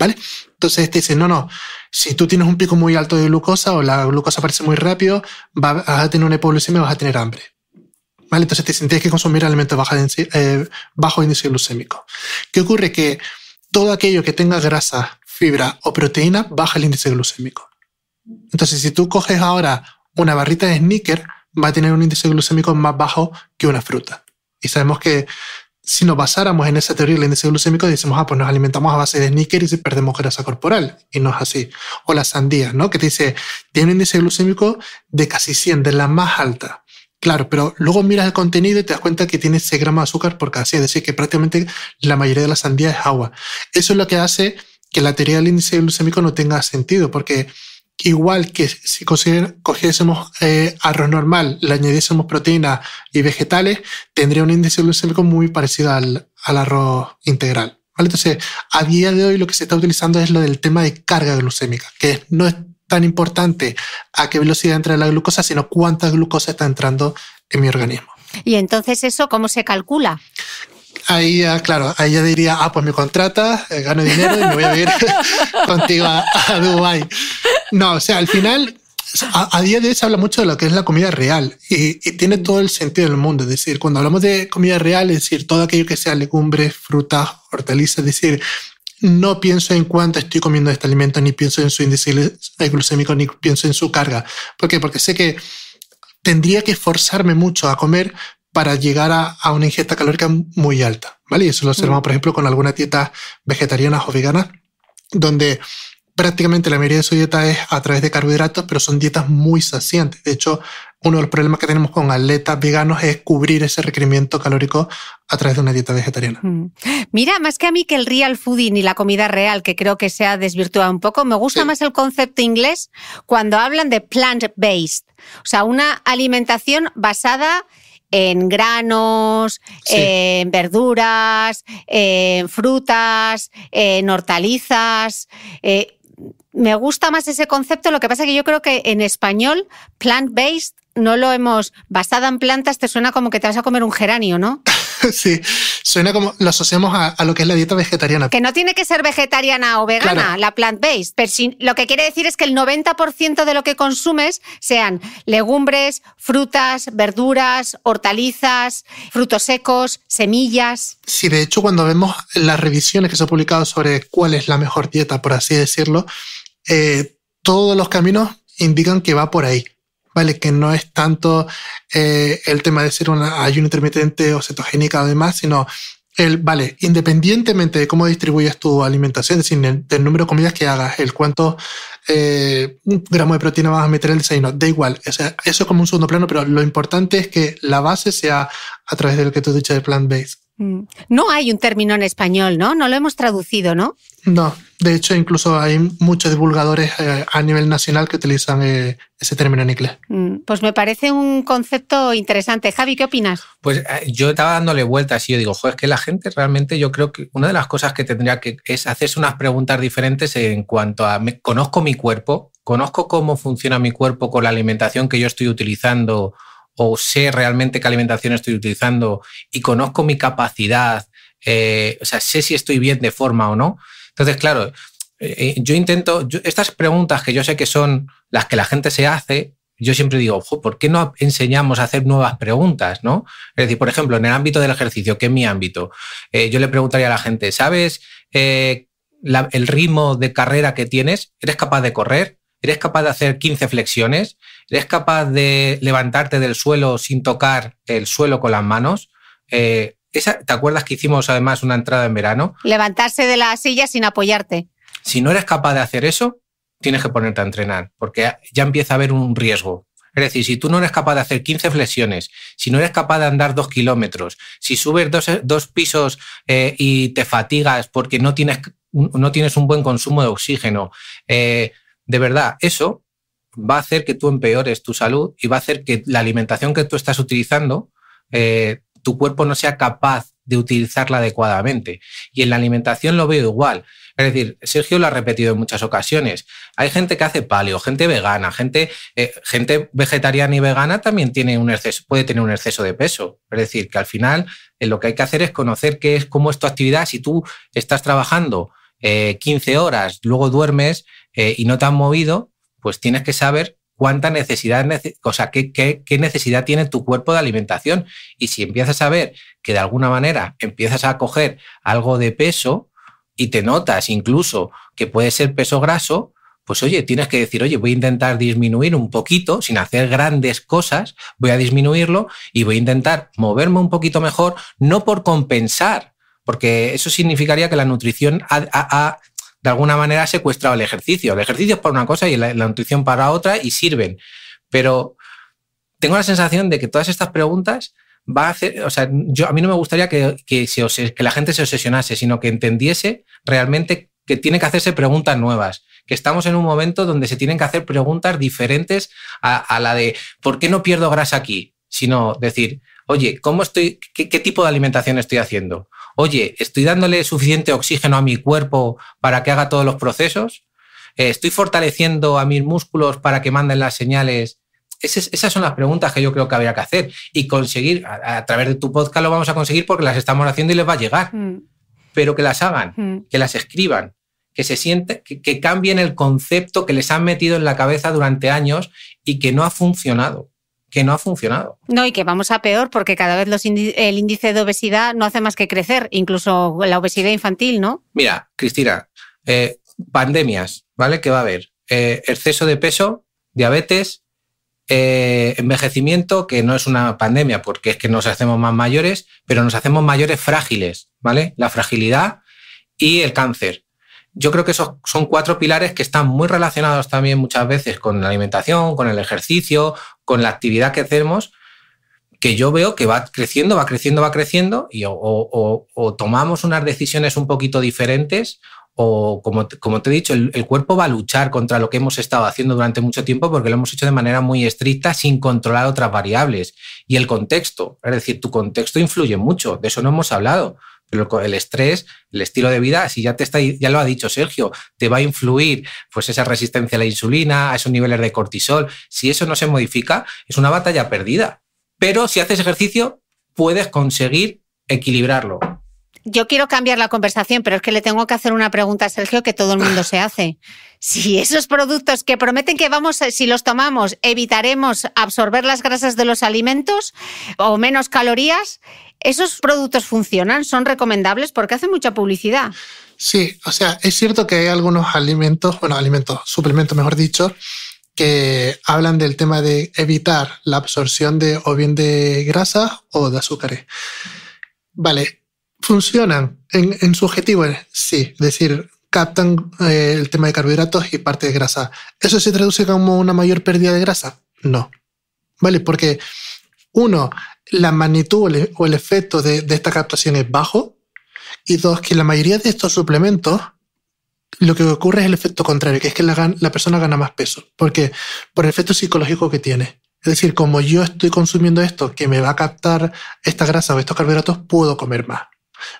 ¿Vale? Entonces te este dicen, no, no, si tú tienes un pico muy alto de glucosa o la glucosa aparece muy rápido, vas a tener una hipoglucemia, vas a tener hambre. ¿Vale? Entonces te dicen, tienes que consumir alimentos eh, bajo, eh, índice glucémico. ¿Qué ocurre? Que todo aquello que tenga grasa, fibra o proteína baja el índice glucémico. Entonces, si tú coges ahora una barrita de sneaker, va a tener un índice glucémico más bajo que una fruta. Y sabemos que si nos basáramos en esa teoría del índice glucémico, decimos, ah, pues nos alimentamos a base de sneakers y perdemos grasa corporal. Y no es así. O la sandía, ¿no? Que te dice, tiene un índice glucémico de casi 100, de la más alta. Claro, pero luego miras el contenido y te das cuenta que tiene 6 gramos de azúcar por cada 100. Es decir, que prácticamente la mayoría de la sandía es agua. Eso es lo que hace que la teoría del índice glucémico no tenga sentido, porque igual que si cogiésemos eh, arroz normal, le añadiésemos proteínas y vegetales, tendría un índice glucémico muy parecido al, arroz integral. Entonces, a día de hoy lo que se está utilizando es lo del tema de carga glucémica, que no es tan importante a qué velocidad entra la glucosa, sino cuánta glucosa está entrando en mi organismo. ¿Y entonces eso cómo se calcula? ahí ya, claro, ahí ya diría, ah, pues me contratas, eh, gano dinero y me voy a ir [LAUGHS] contigo a, Dubái. No, o sea, al final, a, día de hoy se habla mucho de lo que es la comida real y, tiene todo el sentido del mundo. Es decir, cuando hablamos de comida real, es decir, todo aquello que sea legumbres, frutas, hortalizas, es decir, no pienso en cuánto estoy comiendo este alimento, ni pienso en su índice eh, glucémico, ni pienso en su carga. ¿Por qué? Porque sé que tendría que esforzarme mucho a comer, para llegar a, una ingesta calórica muy alta, ¿vale? Y eso lo observamos, por ejemplo, con algunas dietas vegetarianas o veganas, donde prácticamente la mayoría de su dieta es a través de carbohidratos, pero son dietas muy saciantes. De hecho, uno de los problemas que tenemos con atletas veganos es cubrir ese requerimiento calórico a través de una dieta vegetariana. Mm. Mira, más que a mí que el real fooding y la comida real, que creo que se ha desvirtuado un poco, me gusta más el concepto inglés cuando hablan de plant-based, o sea, una alimentación basada en granos, en verduras, en frutas, en hortalizas. Eh, me gusta más ese concepto, lo que pasa es que yo creo que en español plant-based no lo hemos basada en plantas te suena como que te vas a comer un geranio, ¿no? [LAUGHS] sí, suena como lo asociamos a, lo que es la dieta vegetariana. Que no tiene que ser vegetariana o vegana, la plant-based, pero lo que quiere decir es que el 90% de lo que consumes sean legumbres, frutas, verduras, hortalizas, frutos secos, semillas. Sí, de hecho, cuando vemos las revisiones que se han publicado sobre cuál es la mejor dieta, por así decirlo, eh, todos los caminos indican que va por ahí. ¿vale? Que no es tanto eh, el tema de ser una ayuno intermitente o cetogénica o demás, sino el, vale, independientemente de cómo distribuyes tu alimentación, es decir, del número de comidas que hagas, el cuánto eh, gramo de proteína vas a meter en el desayuno, da igual. eso es como un segundo plano, pero lo importante es que la base sea a través de lo que tú dices de plant-based. Mm. No hay un término en español, ¿no? No lo hemos traducido, ¿no? No, de hecho incluso hay muchos divulgadores eh, a nivel nacional que utilizan eh, ese término en inglés. Mm. Pues me parece un concepto interesante. Javi, ¿qué opinas? Pues eh, yo estaba dándole vueltas y yo digo, joder, es que la gente realmente yo creo que una de las cosas que tendría que es hacerse unas preguntas diferentes en cuanto a, ¿conozco mi cuerpo? ¿Conozco cómo funciona mi cuerpo con la alimentación que yo estoy utilizando? o sé realmente qué alimentación estoy utilizando y conozco mi capacidad, eh, o sea, sé si estoy bien de forma o no. Entonces, claro, eh, eh, yo intento, estas preguntas que yo sé que son las que la gente se hace, yo siempre digo, ¿por qué no enseñamos a hacer nuevas preguntas? ¿no? Es decir, por ejemplo, en el ámbito del ejercicio, que es mi ámbito, yo le preguntaría a la gente, ¿sabes el ritmo de carrera que tienes? ¿Eres capaz de correr? ¿Eres capaz de hacer 15 flexiones? ¿Eres capaz de levantarte del suelo sin tocar el suelo con las manos? Eh, ¿Te acuerdas que hicimos además una entrada en verano? Levantarse de la silla sin apoyarte. Si no eres capaz de hacer eso, tienes que ponerte a entrenar, porque ya empieza a haber un riesgo. Es decir, si tú no eres capaz de hacer 15 flexiones, si no eres capaz de andar dos kilómetros, si subes dos, pisos eh, y te fatigas porque no tienes, no tienes, un buen consumo de oxígeno, eh, de verdad, eso va a hacer que tú empeores tu salud y va a hacer que la alimentación que tú estás utilizando, eh, tu cuerpo no sea capaz de utilizarla adecuadamente. Y en la alimentación lo veo igual. Es decir, Sergio lo ha repetido en muchas ocasiones. Hay gente que hace paleo, gente vegana, gente, eh, gente vegetariana y vegana también tiene un exceso, puede tener un exceso de peso. Es decir, que al final eh, lo que hay que hacer es conocer qué es, cómo es tu actividad. Si tú estás trabajando 15 horas, luego duermes y no te has movido, pues tienes que saber cuánta necesidad, o sea, qué, necesidad tiene tu cuerpo de alimentación. Y si empiezas a ver que de alguna manera empiezas a coger algo de peso y te notas incluso que puede ser peso graso, pues oye, tienes que decir, oye, voy a intentar disminuir un poquito, sin hacer grandes cosas, voy a disminuirlo y voy a intentar moverme un poquito mejor, no por compensar, porque eso significaría que la nutrición ha de alguna manera secuestrado el ejercicio. El ejercicio es para una cosa y la, nutrición para otra y sirven. Pero tengo la sensación de que todas estas preguntas va a hacer, o sea, yo, a mí no me gustaría que, que, la gente se obsesionase, sino que entendiese realmente que tiene que hacerse preguntas nuevas, que estamos en un momento donde se tienen que hacer preguntas diferentes a, la de ¿por qué no pierdo grasa aquí? Sino decir, oye, ¿cómo estoy, qué tipo de alimentación estoy haciendo? oye, ¿estoy dándole suficiente oxígeno a mi cuerpo para que haga todos los procesos? Eh, ¿Estoy fortaleciendo a mis músculos para que manden las señales? esas son las preguntas que yo creo que habría que hacer y conseguir, a, través de tu podcast lo vamos a conseguir porque las estamos haciendo y les va a llegar, mm. pero que las hagan, mm. que las escriban, que se sienten, que, cambien el concepto que les han metido en la cabeza durante años y que no ha funcionado que no ha funcionado. No, y que vamos a peor porque cada vez el índice de obesidad no hace más que crecer, incluso la obesidad infantil, ¿no? Mira, Cristina, eh, pandemias, ¿vale? ¿Qué va a haber? Eh, exceso de peso, diabetes, eh, envejecimiento, que no es una pandemia porque es que nos hacemos más mayores, pero nos hacemos mayores frágiles, ¿vale? La fragilidad y el cáncer. Yo creo que esos son cuatro pilares que están muy relacionados también muchas veces con la alimentación, con el ejercicio, con la actividad que hacemos, que yo veo que va creciendo, va creciendo, va creciendo, y o, o, tomamos unas decisiones un poquito diferentes, o como, como te he dicho, el, cuerpo va a luchar contra lo que hemos estado haciendo durante mucho tiempo porque lo hemos hecho de manera muy estricta sin controlar otras variables. Y el contexto, es decir, tu contexto influye mucho, de eso no hemos hablado el estrés, el estilo de vida, si ya te está, ya lo ha dicho Sergio, te va a influir pues esa resistencia a la insulina, a esos niveles de cortisol. Si eso no se modifica, es una batalla perdida. Pero si haces ejercicio, puedes conseguir equilibrarlo yo quiero cambiar la conversación, pero es que le tengo que hacer una pregunta a Sergio que todo el mundo se hace. [LAUGHS] Si esos productos que prometen que vamos, si los tomamos, evitaremos absorber las grasas de los alimentos o menos calorías, ¿esos productos funcionan? ¿Son recomendables? Porque hacen mucha publicidad. Sí, o sea, es cierto que hay algunos alimentos, bueno, alimentos, suplementos, mejor dicho, que hablan del tema de evitar la absorción de o bien de grasas o de azúcares. Vale, funcionan en, su objetivo, sí, es decir, captan eh, el tema de carbohidratos y parte de grasa. ¿Eso se traduce como una mayor pérdida de grasa? No. ¿Vale? Porque uno, la magnitud o el efecto de, esta captación es bajo y dos, que la mayoría de estos suplementos lo que ocurre es el efecto contrario, que es que la, la persona gana más peso, porque por el efecto psicológico que tiene. Es decir, como yo estoy consumiendo esto que me va a captar esta grasa o estos carbohidratos, puedo comer más.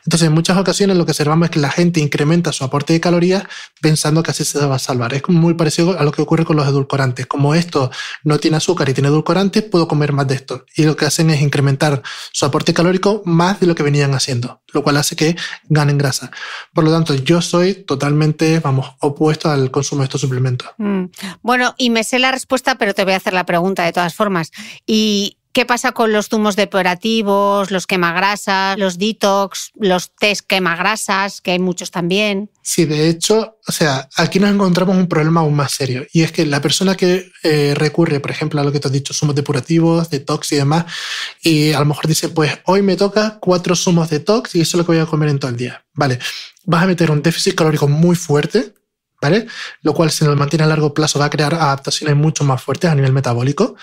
Entonces, en muchas ocasiones lo que observamos es que la gente incrementa su aporte de calorías pensando que así se va a salvar. Es muy parecido a lo que ocurre con los edulcorantes. Como esto no tiene azúcar y tiene edulcorantes, puedo comer más de esto. Y lo que hacen es incrementar su aporte calórico más de lo que venían haciendo, lo cual hace que ganen grasa. Por lo tanto, yo soy totalmente, vamos, opuesto al consumo de estos suplementos. Mm. Bueno, y me sé la respuesta, pero te voy a hacer la pregunta de todas formas. ¿Y ¿Qué pasa con los zumos depurativos, los quemagrasas, los detox, los test quemagrasas, que hay muchos también? Sí, de hecho, o sea, aquí nos encontramos un problema aún más serio y es que la persona que eh, recurre, por ejemplo, a lo que te has dicho, zumos depurativos, detox y demás, y a lo mejor dice, pues hoy me toca cuatro zumos detox y eso es lo que voy a comer en todo el día. Vale, vas a meter un déficit calórico muy fuerte, ¿vale? Lo cual, si lo mantiene a largo plazo, va a crear adaptaciones mucho más fuertes a nivel metabólico.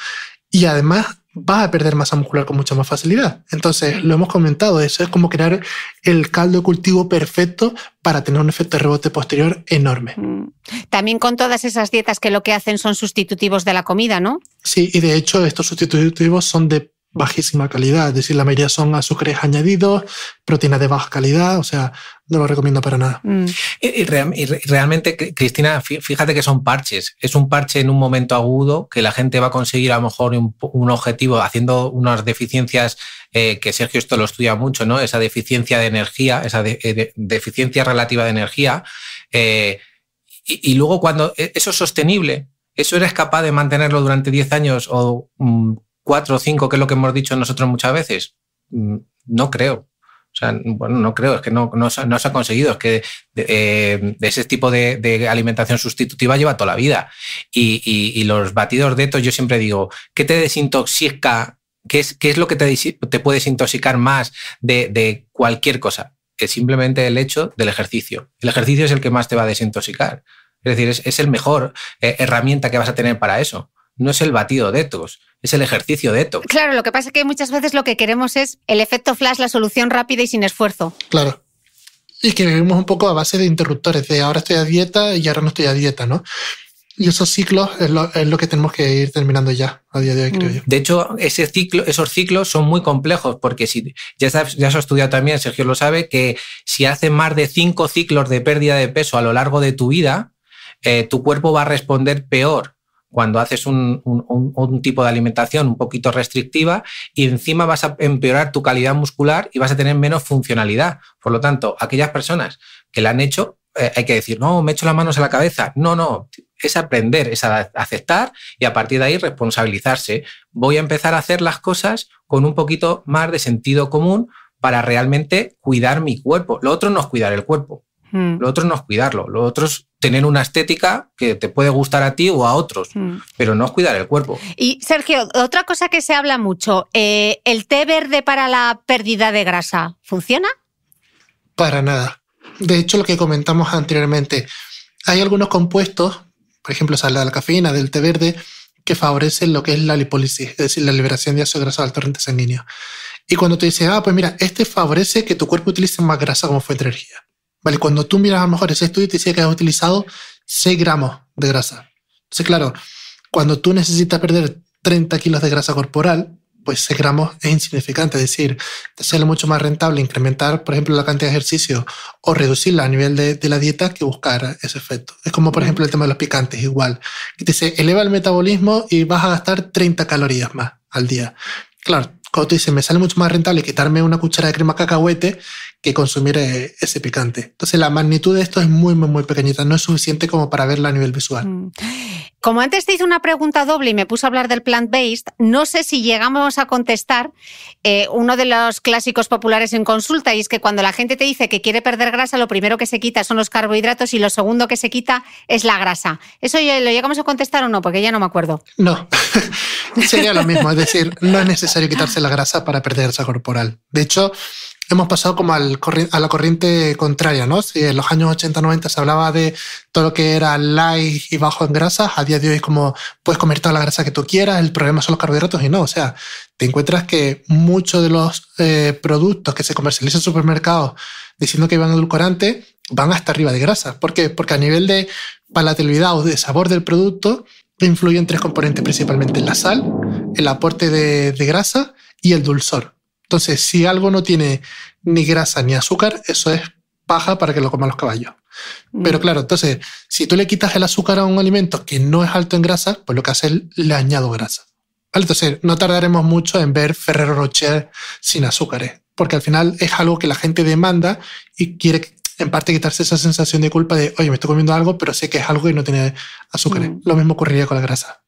Y además vas a perder masa muscular con mucha más facilidad. Entonces, lo hemos comentado, eso es como crear el caldo de cultivo perfecto para tener un efecto de rebote posterior enorme. Mm. También con todas esas dietas que lo que hacen son sustitutivos de la comida, ¿no? Sí, y de hecho estos sustitutivos son de bajísima calidad, es decir, la mayoría son azúcares añadidos, proteínas de baja calidad, o sea, no lo recomiendo para nada. Mm. Y, realmente, Cristina, fíjate que son parches. Es un parche en un momento agudo que la gente va a conseguir a lo mejor un, objetivo haciendo unas deficiencias eh, que Sergio esto lo estudia mucho, ¿no? Esa deficiencia de energía, esa eh, deficiencia relativa de energía. Eh, y, y luego cuando e, eso es sostenible, eso eres capaz de mantenerlo durante 10 años o mm, cuatro o cinco, que es lo que hemos dicho nosotros muchas veces? Mm, no creo. O sea, bueno, no creo, es que no, no, se ha conseguido. Es que eh, ese tipo de, alimentación sustitutiva lleva toda la vida. Y, y, los batidos de estos, yo siempre digo, ¿qué te desintoxica? ¿Qué es, qué es lo que te, te puede desintoxicar más de, de cualquier cosa? Es simplemente el hecho del ejercicio. El ejercicio es el que más te va a desintoxicar. Es decir, es, es el mejor eh, herramienta que vas a tener para eso. No es el batido de estos es el ejercicio de esto. Claro, lo que pasa es que muchas veces lo que queremos es el efecto flash, la solución rápida y sin esfuerzo. Claro. Y que vivimos un poco a base de interruptores, de ahora estoy a dieta y ahora no estoy a dieta, ¿no? Y esos ciclos es lo, es lo, que tenemos que ir terminando ya a día de hoy, creo mm. yo. De hecho, ese ciclo, esos ciclos son muy complejos porque si ya, se ya estudiado también, Sergio lo sabe, que si haces más de cinco ciclos de pérdida de peso a lo largo de tu vida, eh, tu cuerpo va a responder peor cuando haces un, tipo de alimentación un poquito restrictiva y encima vas a empeorar tu calidad muscular y vas a tener menos funcionalidad. Por lo tanto, aquellas personas que la han hecho, eh, hay que decir, no, me echo las manos a la cabeza. No, no, es aprender, es aceptar y a partir de ahí responsabilizarse. Voy a empezar a hacer las cosas con un poquito más de sentido común para realmente cuidar mi cuerpo. Lo otro no es cuidar el cuerpo. Mm. Lo otro no es cuidarlo, lo otro es tener una estética que te puede gustar a ti o a otros, mm. pero no es cuidar el cuerpo. Y Sergio, otra cosa que se habla mucho, eh, ¿el té verde para la pérdida de grasa funciona? Para nada. De hecho, lo que comentamos anteriormente, hay algunos compuestos, por ejemplo, de la cafeína, del té verde, que favorecen lo que es la lipólisis, es decir, la liberación de ácido graso al torrente sanguíneo. Y cuando te dicen, ah, pues mira, este favorece que tu cuerpo utilice más grasa como fuente de energía. ¿vale? Cuando tú miras a lo mejor ese estudio, te dice que has utilizado 6 gramos de grasa. Entonces, claro, cuando tú necesitas perder 30 kilos de grasa corporal, pues 6 gramos es insignificante. Es decir, te sale mucho más rentable incrementar, por ejemplo, la cantidad de ejercicio o reducirla a nivel de, la dieta que buscar ese efecto. Es como, por ejemplo, el tema de los picantes, igual. Que te dice, eleva el metabolismo y vas a gastar 30 calorías más al día. Claro, cuando te dice me sale mucho más rentable quitarme una cuchara de crema cacahuete que consumir eh, ese picante. Entonces la magnitud de esto es muy, muy, muy pequeñita, no es suficiente como para verla a nivel visual. Mm. Como antes te hice una pregunta doble y me puse a hablar del plant-based, no sé si llegamos a contestar eh, uno de los clásicos populares en consulta y es que cuando la gente te dice que quiere perder grasa, lo primero que se quita son los carbohidratos y lo segundo que se quita es la grasa. ¿Eso lo llegamos a contestar o no? Porque ya no me acuerdo. No, [LAUGHS] sería lo mismo, es decir, no es necesario quitarse la grasa para perder grasa corporal. De hecho, hemos pasado como a la corriente contraria, ¿no? Si en los años 80-90 se hablaba de todo lo que era light y bajo en grasas, a día de hoy es como puedes comer toda la grasa que tú quieras, el problema son los carbohidratos y no, o sea, te encuentras que muchos de los eh, productos que se comercializan en supermercados diciendo que iban edulcorante van hasta arriba de grasa. ¿Por qué? Porque a nivel de palatabilidad o de sabor del producto influyen tres componentes principalmente, la sal, el aporte de grasa y el dulzor. Entonces, si algo no tiene ni grasa ni azúcar, eso es paja para que lo coman los caballos. Mm. Pero claro, entonces, si tú le quitas el azúcar a un alimento que no es alto en grasa, pues lo que hace es le añado grasa. Entonces, no tardaremos mucho en ver Ferrero Rocher sin azúcares, porque al final es algo que la gente demanda y quiere en parte quitarse esa sensación de culpa de, oye, me estoy comiendo algo, pero sé que es algo y no tiene azúcares. Mm. Lo mismo ocurriría con la grasa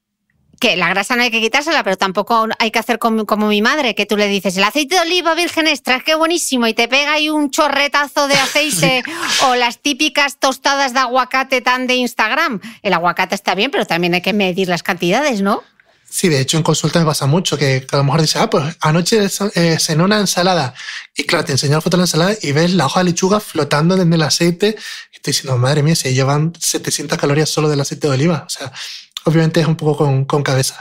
que la grasa no hay que quitársela, pero tampoco hay que hacer como, mi madre, que tú le dices el aceite de oliva virgen extra, que buenísimo, y te pega ahí un chorretazo de aceite [LAUGHS] o las típicas tostadas de aguacate tan de Instagram. El aguacate está bien, pero también hay que medir las cantidades, ¿no? Sí, de hecho en consulta me pasa mucho que a lo mejor dice, ah, pues anoche se eh, una ensalada. Y claro, te enseño la foto de la ensalada y ves la hoja de lechuga flotando en el aceite. estoy diciendo, madre mía, se llevan 700 calorías solo del aceite de oliva. O sea, obviamente es un poco con, cabeza.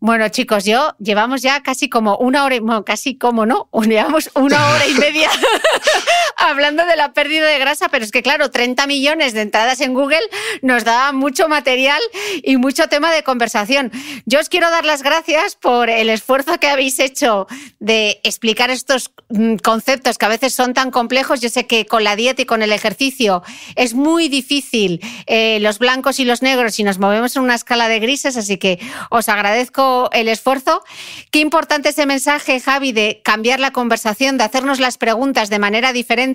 Bueno, chicos, yo llevamos ya casi como una hora, bueno, casi como no, [LAUGHS] llevamos una hora y media [LAUGHS] hablando de la pérdida de grasa, pero es que claro, 30 millones de entradas en Google nos da mucho material y mucho tema de conversación. Yo os quiero dar las gracias por el esfuerzo que habéis hecho de explicar estos mm, conceptos que a veces son tan complejos. Yo sé que con la dieta y con el ejercicio es muy difícil eh, los blancos y los negros y nos movemos en una escala de grises, así que os agradezco el esfuerzo. Qué importante ese mensaje, Javi, de cambiar la conversación, de hacernos las preguntas de manera diferente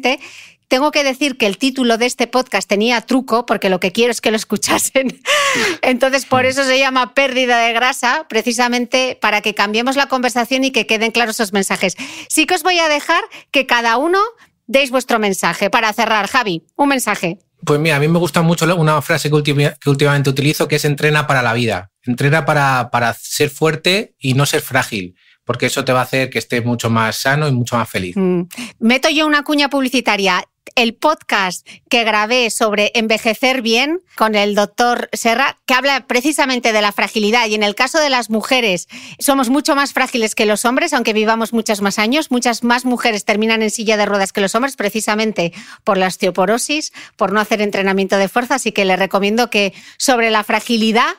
tengo que decir que el título de este podcast tenía truco, porque lo que quiero es que lo escuchasen. [LAUGHS] Entonces, por eso se llama pérdida de grasa, precisamente para que cambiemos la conversación y que queden claros esos mensajes. Sí que os voy a dejar que cada uno deis vuestro mensaje. Para cerrar, Javi, un mensaje. Pues mira, a mí me gusta mucho una frase que, últimamente utilizo, que es entrena para la vida. Entrena para, para ser fuerte y no ser frágil porque eso te va a hacer que estés mucho más sano y mucho más feliz. Mm. Meto yo una cuña publicitaria. El podcast que grabé sobre envejecer bien con el doctor Serra, que habla precisamente de la fragilidad y en el caso de las mujeres, somos mucho más frágiles que los hombres, aunque vivamos muchos más años. Muchas más mujeres terminan en silla de ruedas que los hombres precisamente por la osteoporosis, por no hacer entrenamiento de fuerza, así que le recomiendo que sobre la fragilidad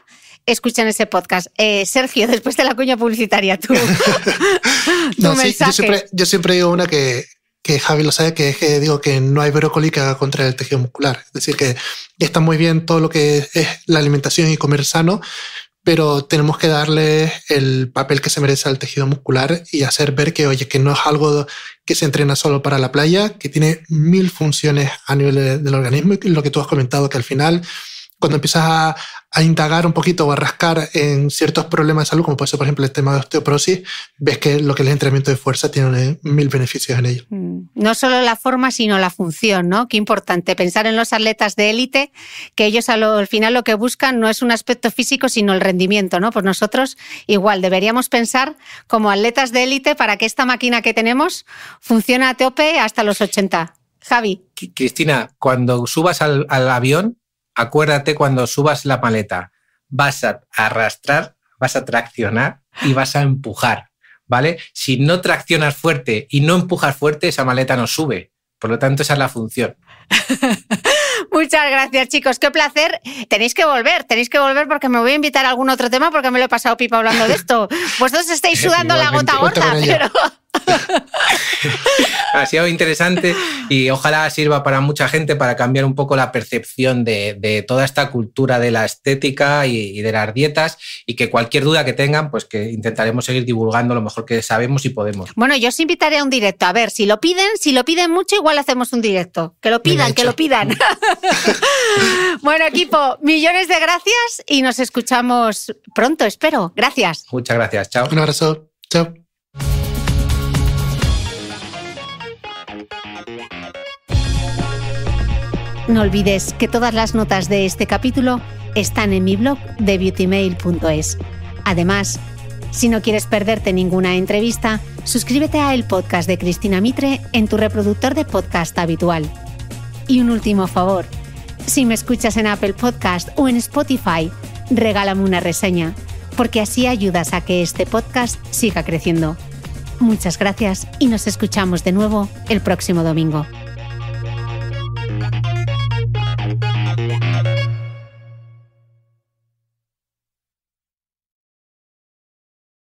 escuchan ese podcast. Eh, Sergio, [LAUGHS] después de la cuña publicitaria, tú. [LAUGHS] no, Yo, siempre, digo una que, que Javi lo sabe, que es que digo que no hay brócoli que haga contra el tejido muscular. Es decir, que está muy bien todo lo que es la alimentación y comer sano, pero tenemos que darle el papel que se merece al tejido muscular y hacer ver que, oye, que no es algo que se entrena solo para la playa, que tiene mil funciones a nivel del organismo y lo que tú has comentado, que al final cuando empiezas a, indagar un poquito o a rascar en ciertos problemas de salud, como puede ser, por ejemplo, el tema de osteoporosis, ves que lo que es el entrenamiento de fuerza tiene mil beneficios en ello. Mm. No solo la forma, sino la función, ¿no? Qué importante pensar en los atletas de élite, que ellos al final lo que buscan no es un aspecto físico, sino el rendimiento, ¿no? Pues nosotros igual deberíamos pensar como atletas de élite para que esta máquina que tenemos funcione a tope hasta los 80. Javi. Cristina, cuando subas al avión, acuérdate cuando subas la maleta, vas a arrastrar, vas a traccionar y vas a empujar, ¿vale? Si no traccionas fuerte y no empujas fuerte, esa maleta no sube. Por lo tanto, esa es la función. [LAUGHS] Muchas gracias, chicos. Qué placer. Tenéis que volver, tenéis que volver porque me voy a invitar a algún otro tema porque me lo he pasado pipa hablando de esto. [LAUGHS] Vosotros estáis sudando la gota gorda, pero... [LAUGHS] ha sido interesante y ojalá sirva para mucha gente para cambiar un poco la percepción de, toda esta cultura de la estética y, de las dietas y que cualquier duda que tengan, pues que intentaremos seguir divulgando lo mejor que sabemos y podemos. Bueno, yo os invitaré a un directo. A ver, si lo piden, si lo piden mucho, igual hacemos un directo. Que lo pidan, que lo pidan. [LAUGHS] bueno, equipo, millones de gracias y nos escuchamos pronto, espero. Gracias. Muchas gracias. Chao. Un abrazo. Chao. No olvides que todas las notas de este capítulo están en mi blog de beautymail.es. Además, si no quieres perderte ninguna entrevista, suscríbete a el podcast de Cristina Mitre en tu reproductor de podcast habitual. Y un último favor, si me escuchas en Apple Podcast o en Spotify, regálame una reseña, porque así ayudas a que este podcast siga creciendo. Muchas gracias y nos escuchamos de nuevo el próximo domingo.